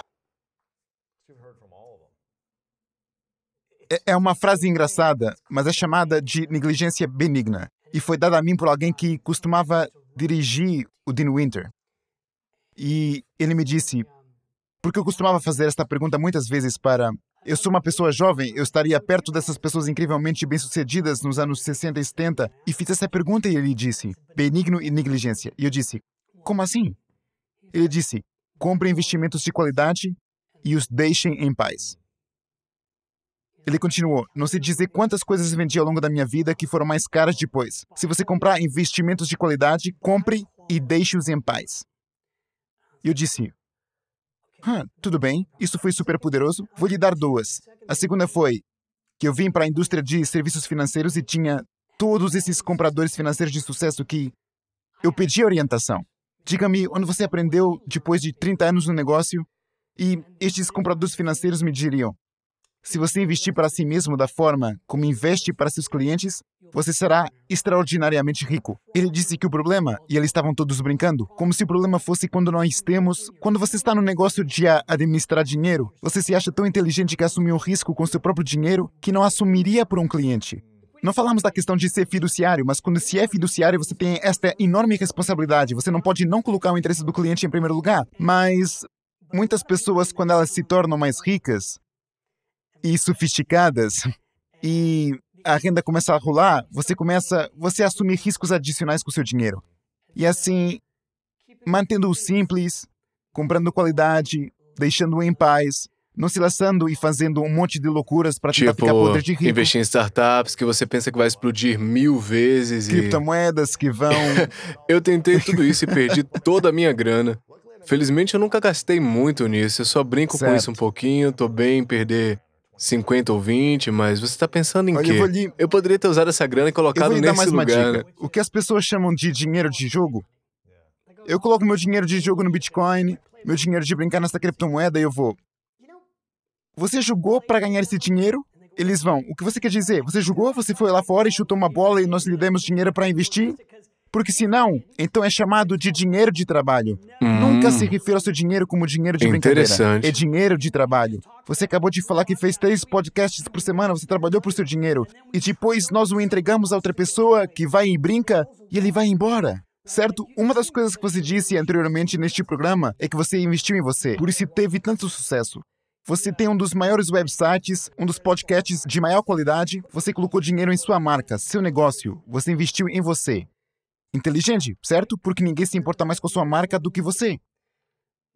S1: É, é uma frase engraçada, mas é chamada de negligência benigna e foi dada a mim por alguém que costumava dirigir o Dean Winter. E ele me disse, porque eu costumava fazer esta pergunta muitas vezes para eu sou uma pessoa jovem, eu estaria perto dessas pessoas incrivelmente bem-sucedidas nos anos 60 e 70, e fiz essa pergunta e ele disse: benigno e negligência. E eu disse: como assim? Ele disse: compre investimentos de qualidade e os deixem em paz. Ele continuou: Não sei dizer quantas coisas vendi ao longo da minha vida que foram mais caras depois. Se você comprar investimentos de qualidade, compre e deixe-os em paz. Eu disse: ah, tudo bem, isso foi super poderoso. Vou lhe dar duas. A segunda foi que eu vim para a indústria de serviços financeiros e tinha todos esses compradores financeiros de sucesso que eu pedi orientação. Diga-me onde você aprendeu depois de 30 anos no negócio e estes compradores financeiros me diriam: se você investir para si mesmo da forma como investe para seus clientes, você será extraordinariamente rico. Ele disse que o problema, e eles estavam todos brincando, como se o problema fosse quando nós temos. Quando você está no negócio de administrar dinheiro, você se acha tão inteligente que assumiu um risco com seu próprio dinheiro que não assumiria por um cliente. Não falamos da questão de ser fiduciário, mas quando se é fiduciário, você tem esta enorme responsabilidade. Você não pode não colocar o interesse do cliente em primeiro lugar. Mas muitas pessoas, quando elas se tornam mais ricas, e sofisticadas é, e a renda começa a rolar, você começa, você assume riscos adicionais com o seu dinheiro. E é, assim, mantendo-o simples, comprando qualidade, deixando em paz, não se laçando e fazendo um monte de loucuras para tentar tipo, ficar podre de rico. investir
S2: em startups que você pensa que vai explodir mil vezes
S1: Criptomoedas e... que vão... (laughs) eu tentei
S2: tudo isso e perdi toda a minha grana. Felizmente eu nunca gastei muito nisso, eu só brinco certo. com isso um pouquinho, tô bem em perder 50 ou 20, mas você está pensando em Olha, quê? Eu, lhe... eu, poderia ter usado essa grana e colocado nesse mais lugar. Né?
S1: O que as pessoas chamam de dinheiro de jogo? Eu coloco meu dinheiro de jogo no Bitcoin, meu dinheiro de brincar nessa criptomoeda e eu vou. Você jogou para ganhar esse dinheiro? Eles vão. O que você quer dizer? Você jogou, você foi lá fora e chutou uma bola e nós lhe demos dinheiro para investir? Porque senão, então é chamado de dinheiro de trabalho. Hum. Nunca se refira ao seu dinheiro como dinheiro de é brincadeira. É dinheiro de trabalho. Você acabou de falar que fez três podcasts por semana, você trabalhou por seu dinheiro. E depois nós o entregamos a outra pessoa que vai e brinca e ele vai embora. Certo? Uma das coisas que você disse anteriormente neste programa é que você investiu em você, por isso teve tanto sucesso. Você tem um dos maiores websites, um dos podcasts de maior qualidade, você colocou dinheiro em sua marca, seu negócio, você investiu em você inteligente, certo? Porque ninguém se importa mais com a sua marca do que você.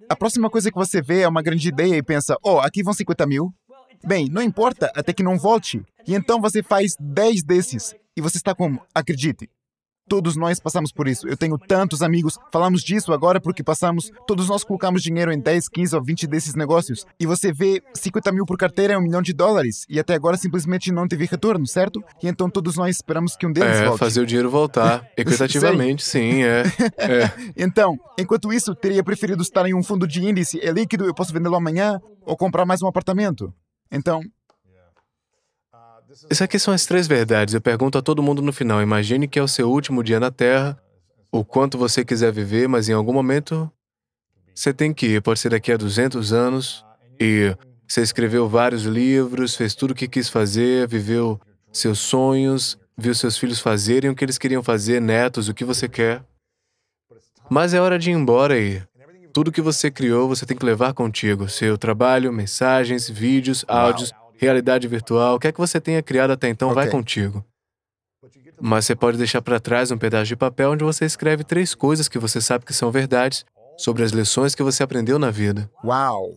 S1: A próxima coisa que você vê é uma grande ideia e pensa, oh, aqui vão 50 mil. Bem, não importa, até que não volte. E então você faz 10 desses. E você está como? Acredite, Todos nós passamos por isso. Eu tenho tantos amigos, falamos disso agora porque passamos. Todos nós colocamos dinheiro em 10, 15 ou 20 desses negócios. E você vê 50 mil por carteira é um milhão de dólares. E até agora simplesmente não teve retorno, certo? E então todos nós esperamos que um deles é, volte. fazer o
S2: dinheiro voltar. (laughs) Equitativamente, sim, é. (laughs)
S1: é. então, enquanto isso, teria preferido estar em um fundo de índice. É líquido, eu posso vendê-lo amanhã ou comprar mais um apartamento. Então, isso aqui são as
S2: três verdades. Eu pergunto a todo mundo no final: imagine que é o seu último dia na Terra, o quanto você quiser viver, mas em algum momento você tem que ir. Pode ser daqui a 200 anos. E você escreveu vários livros, fez tudo o que quis fazer, viveu seus sonhos, viu seus filhos fazerem o que eles queriam fazer, netos, o que você quer. Mas é hora de ir embora e tudo que você criou você tem que levar contigo: seu trabalho, mensagens, vídeos, áudios. Wow realidade virtual, o que é que você tenha criado até então okay. vai contigo. Mas você pode deixar para trás um pedaço de papel onde você escreve três coisas que você sabe que são verdades sobre as lições que você aprendeu na vida. Uau!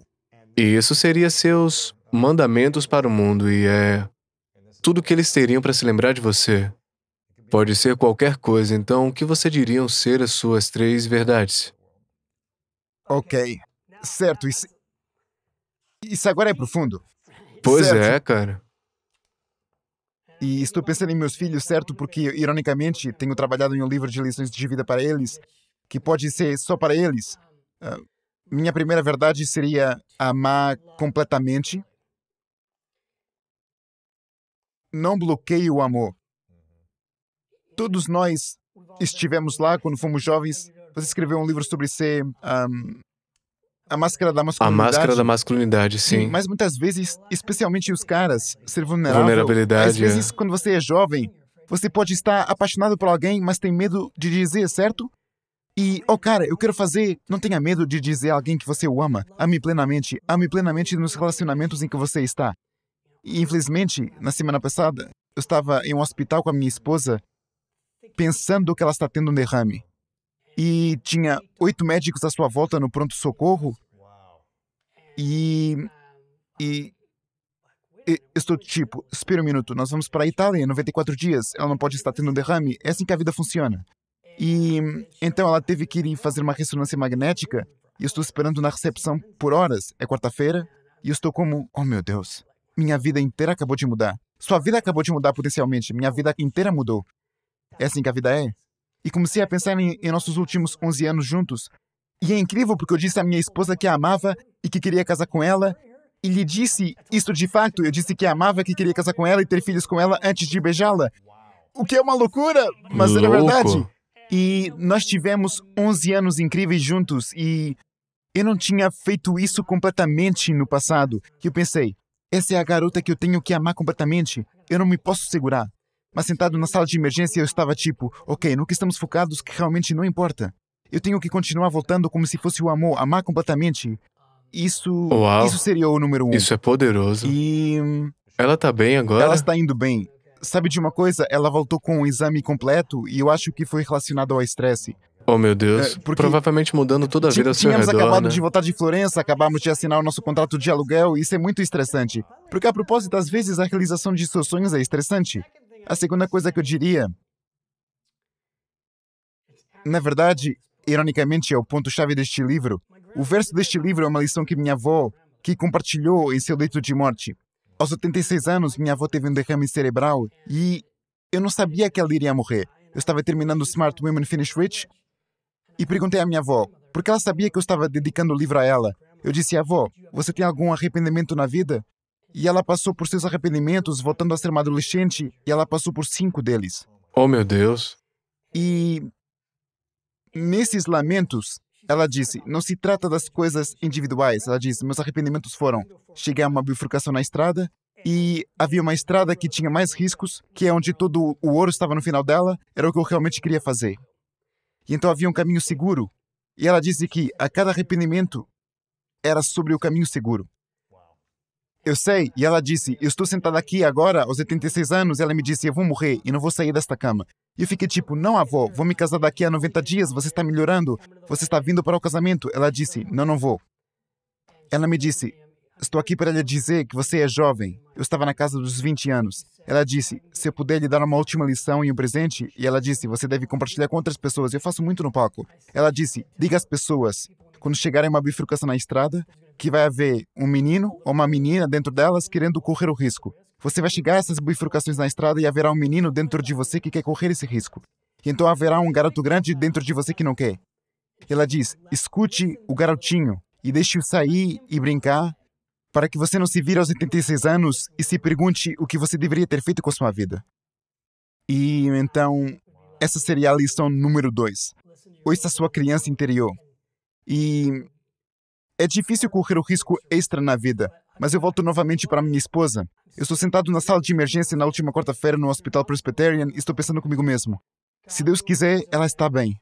S2: E isso seria seus mandamentos para o mundo e é tudo o que eles teriam para se lembrar de você. Pode ser qualquer coisa, então o que você diriam ser as suas três verdades?
S1: Ok. Certo, isso, isso agora é profundo. Pois certo? é, cara. E estou pensando em meus filhos, certo? Porque, ironicamente, tenho trabalhado em um livro de lições de vida para eles, que pode ser só para eles. Uh, minha primeira verdade seria amar completamente. Não bloqueie o amor. Todos nós estivemos lá quando fomos jovens. Você escreveu um livro sobre ser um, ah, a máscara da masculinidade. A máscara da
S2: masculinidade, sim. mas
S1: muitas vezes, especialmente os caras, ser vulnerável. Vulnerabilidade. Às vezes, é. quando você é jovem, você pode estar apaixonado por alguém, mas tem medo de dizer, certo? E, oh cara, eu quero fazer. Não tenha medo de dizer a alguém que você o ama. Ame plenamente. Ame plenamente nos relacionamentos em que você está. E, infelizmente, na semana passada, eu estava em um hospital com a minha esposa, pensando que ela está tendo um derrame e tinha oito médicos à sua volta no pronto-socorro. E, e, e estou tipo, espera um minuto, nós vamos para a Itália em 94 dias, ela não pode estar tendo um derrame, é assim que a vida funciona. E então ela teve que ir fazer uma ressonância magnética e eu estou esperando na recepção por horas, é quarta-feira, e eu estou como, oh meu Deus, minha vida inteira acabou de mudar. Sua vida acabou de mudar potencialmente, minha vida inteira mudou. É assim que a vida é? e comecei a pensar em, em nossos últimos 11 anos juntos. E é incrível porque eu disse à minha esposa que a amava e que queria casar com ela, e lhe disse isso de fato. Eu disse que a amava, que queria casar com ela e ter filhos com ela antes de beijá-la. O que é uma loucura, mas Louco. era verdade. E nós tivemos 11 anos incríveis juntos e eu não tinha feito isso completamente no passado. E eu pensei, essa é a garota que eu tenho que amar completamente. Eu não me posso segurar. Mas sentado na sala de emergência, eu estava tipo, ok, no que estamos focados que realmente não importa. Eu tenho que continuar voltando como se fosse o amor, amar completamente. Isso. Uau. Isso seria o número um. Isso é
S2: poderoso. E. Ela tá bem agora? Ela
S1: está indo bem. Sabe de uma coisa? Ela voltou com um exame completo e eu acho que foi relacionado ao estresse.
S2: Oh, meu Deus. É, porque
S1: Provavelmente mudando toda a vida ao seu tínhamos acabado né? de voltar de Florença, acabamos de assinar o nosso contrato de aluguel e isso é muito estressante. Porque, a propósito, às vezes a realização de seus sonhos é estressante. A segunda coisa que eu diria, na verdade, ironicamente, é o ponto-chave deste livro. O verso deste livro é uma lição que minha avó, que compartilhou em seu leito de morte. Aos 86 anos, minha avó teve um derrame cerebral e eu não sabia que ela iria morrer. Eu estava terminando Smart Women Finish Rich e perguntei à minha avó, porque ela sabia que eu estava dedicando o livro a ela. Eu disse, avó, você tem algum arrependimento na vida? E ela passou por seus arrependimentos voltando a ser uma adolescente, e ela passou por cinco deles. Oh, meu Deus! E nesses lamentos, ela disse: não se trata das coisas individuais. Ela disse: meus arrependimentos foram cheguei a uma bifurcação na estrada, e havia uma estrada que tinha mais riscos, que é onde todo o ouro estava no final dela, era o que eu realmente queria fazer. E então havia um caminho seguro. E ela disse que a cada arrependimento era sobre o caminho seguro. Eu sei. E ela disse: Eu estou sentada aqui agora, aos 86 anos. E ela me disse: Eu vou morrer e não vou sair desta cama. E eu fiquei tipo: Não, avó, vou me casar daqui a 90 dias. Você está melhorando. Você está vindo para o casamento. Ela disse: Não, não vou. Ela me disse: Estou aqui para lhe dizer que você é jovem. Eu estava na casa dos 20 anos. Ela disse: Se eu puder lhe dar uma última lição e um presente. E ela disse: Você deve compartilhar com outras pessoas. Eu faço muito no palco. Ela disse: Diga às pessoas. Quando chegarem uma bifurcação na estrada, que vai haver um menino ou uma menina dentro delas querendo correr o risco. Você vai chegar a essas bifurcações na estrada e haverá um menino dentro de você que quer correr esse risco. E então haverá um garoto grande dentro de você que não quer. Ela diz: escute o garotinho e deixe-o sair e brincar, para que você não se vire aos 86 anos e se pergunte o que você deveria ter feito com sua vida. E então, essa seria a lição número dois. Ouça a sua criança interior. E é difícil correr o risco extra na vida, mas eu volto novamente para minha esposa. Eu estou sentado na sala de emergência na última quarta-feira no Hospital Presbyterian e estou pensando comigo mesmo. Se Deus quiser, ela está bem.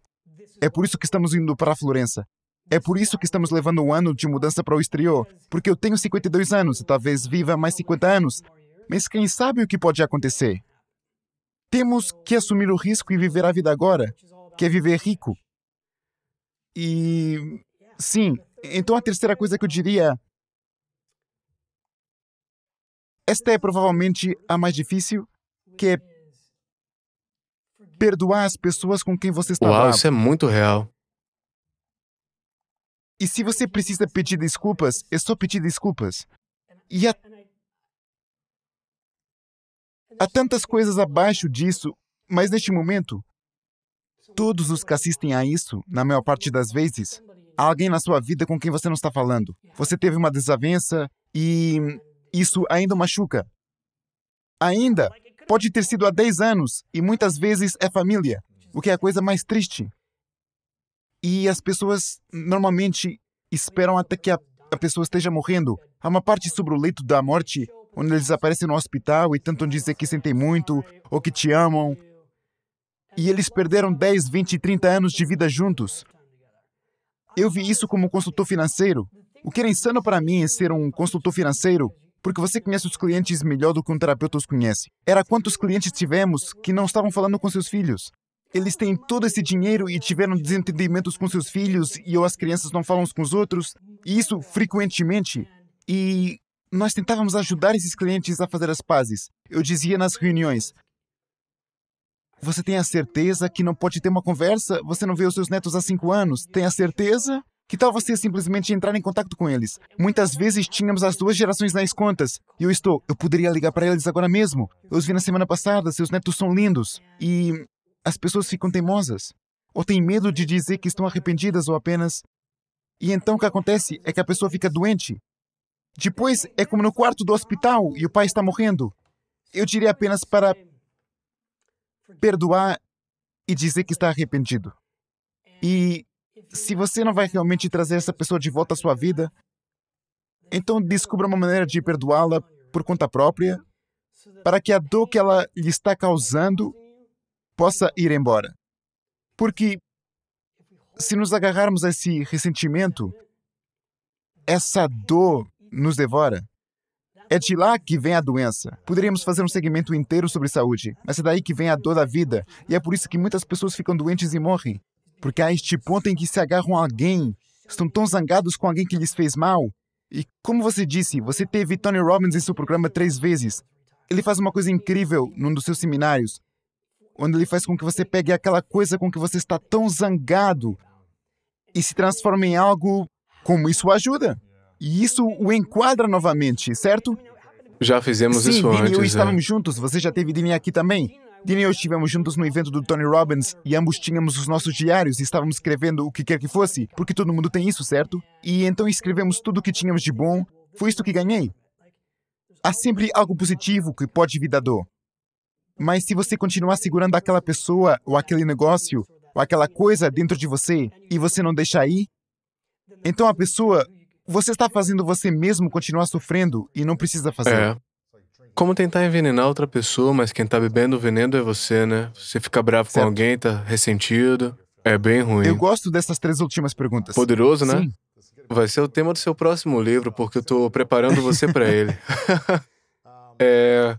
S1: É por isso que estamos indo para a Florença. É por isso que estamos levando um ano de mudança para o exterior, porque eu tenho 52 anos e talvez viva mais 50 anos. Mas quem sabe o que pode acontecer? Temos que assumir o risco e viver a vida agora, que é viver rico. E sim, então a terceira coisa que eu diria. É, esta é provavelmente a mais difícil, que é perdoar as pessoas com quem você está Uau, bravo. isso é
S2: muito real.
S1: E se você precisa pedir desculpas, é só pedir desculpas. E há, há tantas coisas abaixo disso, mas neste momento, todos os que assistem a isso, na maior parte das vezes, Há alguém na sua vida com quem você não está falando. Você teve uma desavença e isso ainda machuca. Ainda pode ter sido há 10 anos e muitas vezes é família, o que é a coisa mais triste. E as pessoas normalmente esperam até que a, a pessoa esteja morrendo. Há uma parte sobre o leito da morte, onde eles aparecem no hospital e tentam dizer que sentem muito ou que te amam. E eles perderam 10, 20, 30 anos de vida juntos. Eu vi isso como consultor financeiro. O que era insano para mim é ser um consultor financeiro, porque você conhece os clientes melhor do que um terapeuta os conhece. Era quantos clientes tivemos que não estavam falando com seus filhos. Eles têm todo esse dinheiro e tiveram desentendimentos com seus filhos e ou as crianças não falam uns com os outros, e isso frequentemente. E nós tentávamos ajudar esses clientes a fazer as pazes. Eu dizia nas reuniões: você tem a certeza que não pode ter uma conversa? Você não vê os seus netos há cinco anos? Tem a certeza? Que tal você simplesmente entrar em contato com eles? Muitas vezes tínhamos as duas gerações nas contas. E eu estou, eu poderia ligar para eles agora mesmo. Eu os vi na semana passada, seus netos são lindos. E as pessoas ficam teimosas. Ou têm medo de dizer que estão arrependidas ou apenas. E então o que acontece é que a pessoa fica doente. Depois é como no quarto do hospital e o pai está morrendo. Eu diria apenas para perdoar e dizer que está arrependido. E é, se você não vai realmente trazer essa pessoa de volta à sua vida, então descubra uma maneira de perdoá-la por conta própria, para que a dor que ela lhe está causando possa ir embora. Porque se nos agarrarmos a esse ressentimento, essa dor nos devora. É de lá que vem a doença. Poderíamos fazer um segmento inteiro sobre saúde, mas é daí que vem a dor da vida, e é por isso que muitas pessoas ficam doentes e morrem. Porque há este ponto em que se agarram a alguém, estão tão zangados com alguém que lhes fez mal. E como você disse, você teve Tony Robbins em seu programa três vezes. Ele faz uma coisa incrível num dos seus seminários, onde ele faz com que você pegue aquela coisa com que você está tão zangado e se transforme em algo como isso ajuda. E isso o enquadra novamente, certo?
S2: Já fizemos Sim, isso Dini antes. Sim, é. eu estávamos
S1: é. juntos. Você já teve Dini aqui também. Dini e eu estivemos juntos no evento do Tony Robbins e ambos tínhamos os nossos diários e estávamos escrevendo o que quer que fosse, porque todo mundo tem isso, certo? E então escrevemos tudo o que tínhamos de bom. Foi isto que ganhei. Há sempre algo positivo que pode vir da dor. Mas se você continuar segurando aquela pessoa ou aquele negócio ou aquela coisa dentro de você e você não deixar ir, então a pessoa você está fazendo você mesmo continuar sofrendo e não precisa fazer. É.
S2: Como tentar envenenar outra pessoa, mas quem tá bebendo o veneno é você, né? Você fica bravo certo. com alguém, tá ressentido. É bem ruim. Eu
S1: gosto dessas três últimas perguntas. Poderoso, né? Sim.
S2: Vai ser o tema do seu próximo livro, porque eu tô preparando você para ele. (laughs) é,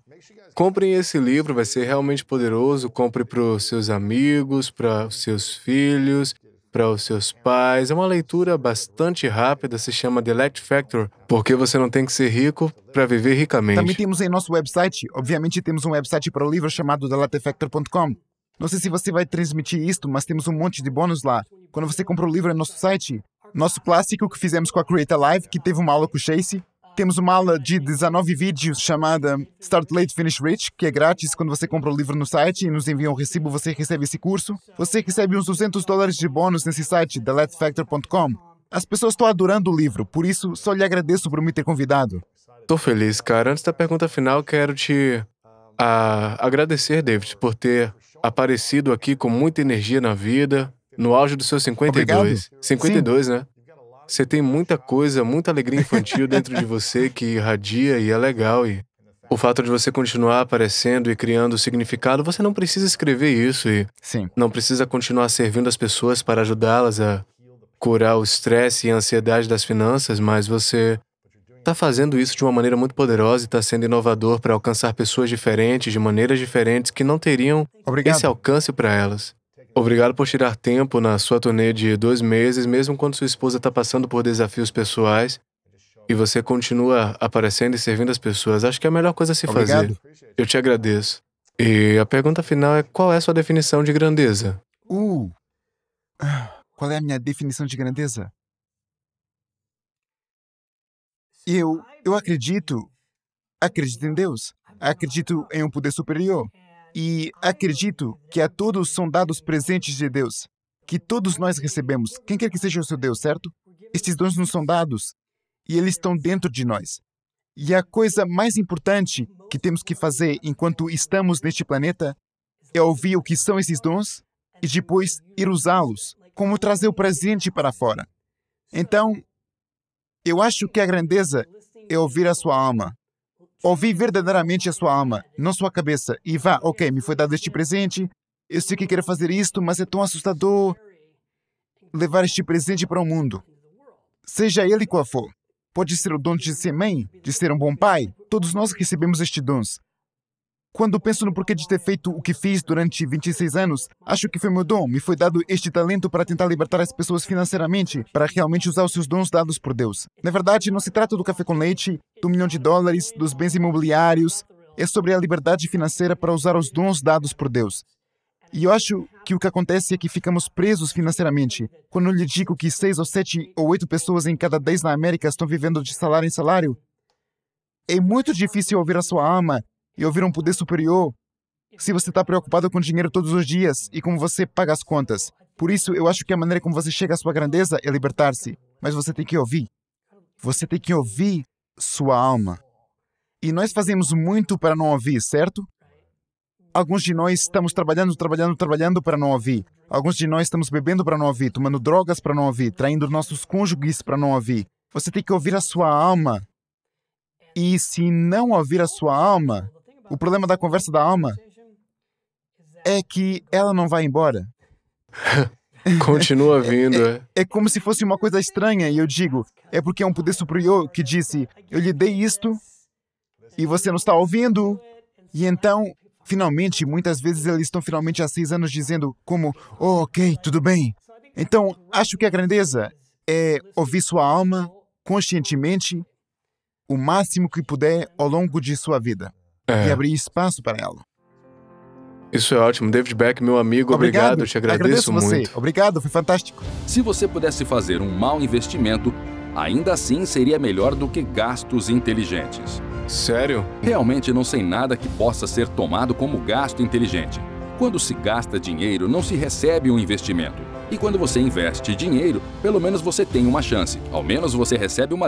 S2: comprem esse livro, vai ser realmente poderoso. Compre para os seus amigos, para os seus filhos para os seus pais. É uma leitura bastante rápida, se chama The Let Factor, porque você não tem que ser rico para viver ricamente. Também
S1: temos em nosso website, obviamente temos um website para o livro chamado thelatefactor.com. Não sei se você vai transmitir isto, mas temos um monte de bônus lá. Quando você compra o livro em nosso site, nosso clássico que fizemos com a Creator Live, que teve uma aula com o Chase, temos uma aula de 19 vídeos chamada Start Late, Finish Rich, que é grátis quando você compra o livro no site e nos envia um recibo, você recebe esse curso. Você recebe uns 200 dólares de bônus nesse site, theletfactor.com. As pessoas estão adorando o livro, por isso só lhe agradeço por me ter convidado.
S2: Tô feliz, cara. Antes da pergunta final, quero te ah, agradecer, David, por ter aparecido aqui com muita energia na vida, no auge dos seus 52. Obrigado. 52, Sim. né? Você tem muita coisa, muita alegria infantil dentro de você que irradia e é legal. E o fato de você continuar aparecendo e criando significado, você não precisa escrever isso e Sim. não precisa continuar servindo as pessoas para ajudá-las a curar o estresse e a ansiedade das finanças, mas você está fazendo isso de uma maneira muito poderosa e está sendo inovador para alcançar pessoas diferentes, de maneiras diferentes, que não teriam Obrigado. esse alcance para elas. Obrigado por tirar tempo na sua turnê de dois meses, mesmo quando sua esposa está passando por desafios pessoais e você continua aparecendo e servindo as pessoas. Acho que é a melhor coisa a se Obrigado. fazer. Eu te agradeço. E a pergunta final é: qual é a sua definição de grandeza?
S1: Uh! Qual é a minha definição de grandeza? Eu, eu acredito, acredito em Deus, acredito em um poder superior, e acredito que a todos são dados presentes de Deus, que todos nós recebemos, quem quer que seja o seu Deus, certo? Estes dons não são dados e eles estão dentro de nós. E a coisa mais importante que temos que fazer enquanto estamos neste planeta é ouvir o que são esses dons e depois ir usá-los, como trazer o presente para fora. Então, eu acho que a grandeza é ouvir a sua alma, Ouvi verdadeiramente a sua alma, não sua cabeça, e vá, ok, me foi dado este presente, eu sei que quero fazer isto, mas é tão assustador levar este presente para o mundo. Seja ele qual for. Pode ser o dom de ser mãe, de ser um bom pai. Todos nós recebemos estes dons. Quando penso no porquê de ter feito o que fiz durante 26 anos, acho que foi meu dom. Me foi dado este talento para tentar libertar as pessoas financeiramente, para realmente usar os seus dons dados por Deus. Na verdade, não se trata do café com leite, do milhão de dólares, dos bens imobiliários. É sobre a liberdade financeira para usar os dons dados por Deus. E eu acho que o que acontece é que ficamos presos financeiramente. Quando eu lhe digo que seis ou sete ou oito pessoas em cada dez na América estão vivendo de salário em salário, é muito difícil ouvir a sua alma e ouvir um poder superior se você está preocupado com dinheiro todos os dias e como você paga as contas. Por isso, eu acho que a maneira como você chega à sua grandeza é libertar-se. Mas você tem que ouvir. Você tem que ouvir sua alma. E nós fazemos muito para não ouvir, certo? Alguns de nós estamos trabalhando, trabalhando, trabalhando para não ouvir. Alguns de nós estamos bebendo para não ouvir, tomando drogas para não ouvir, traindo nossos cônjuges para não ouvir. Você tem que ouvir a sua alma. E se não ouvir a sua alma, o problema da conversa da alma é que ela não vai embora. (laughs) Continua vindo, é, é, é. como se fosse uma coisa estranha, e eu digo, é porque é um poder superior que disse: Eu lhe dei isto e você não está ouvindo. E então, finalmente, muitas vezes eles estão finalmente há seis anos dizendo, como, oh, ok, tudo bem. Então, acho que a grandeza é ouvir sua alma conscientemente o máximo que puder ao longo de sua vida é. e abrir espaço para ela.
S2: Isso é ótimo. David Beck, meu amigo, obrigado. obrigado. Eu te agradeço, agradeço muito. Você.
S1: Obrigado, foi fantástico. Se você pudesse fazer um mau investimento, ainda assim seria melhor do que gastos inteligentes. Sério? Realmente não sei nada que possa ser tomado como gasto inteligente. Quando se gasta dinheiro, não se recebe um investimento. E quando você investe dinheiro, pelo menos você tem uma chance. Ao menos você recebe uma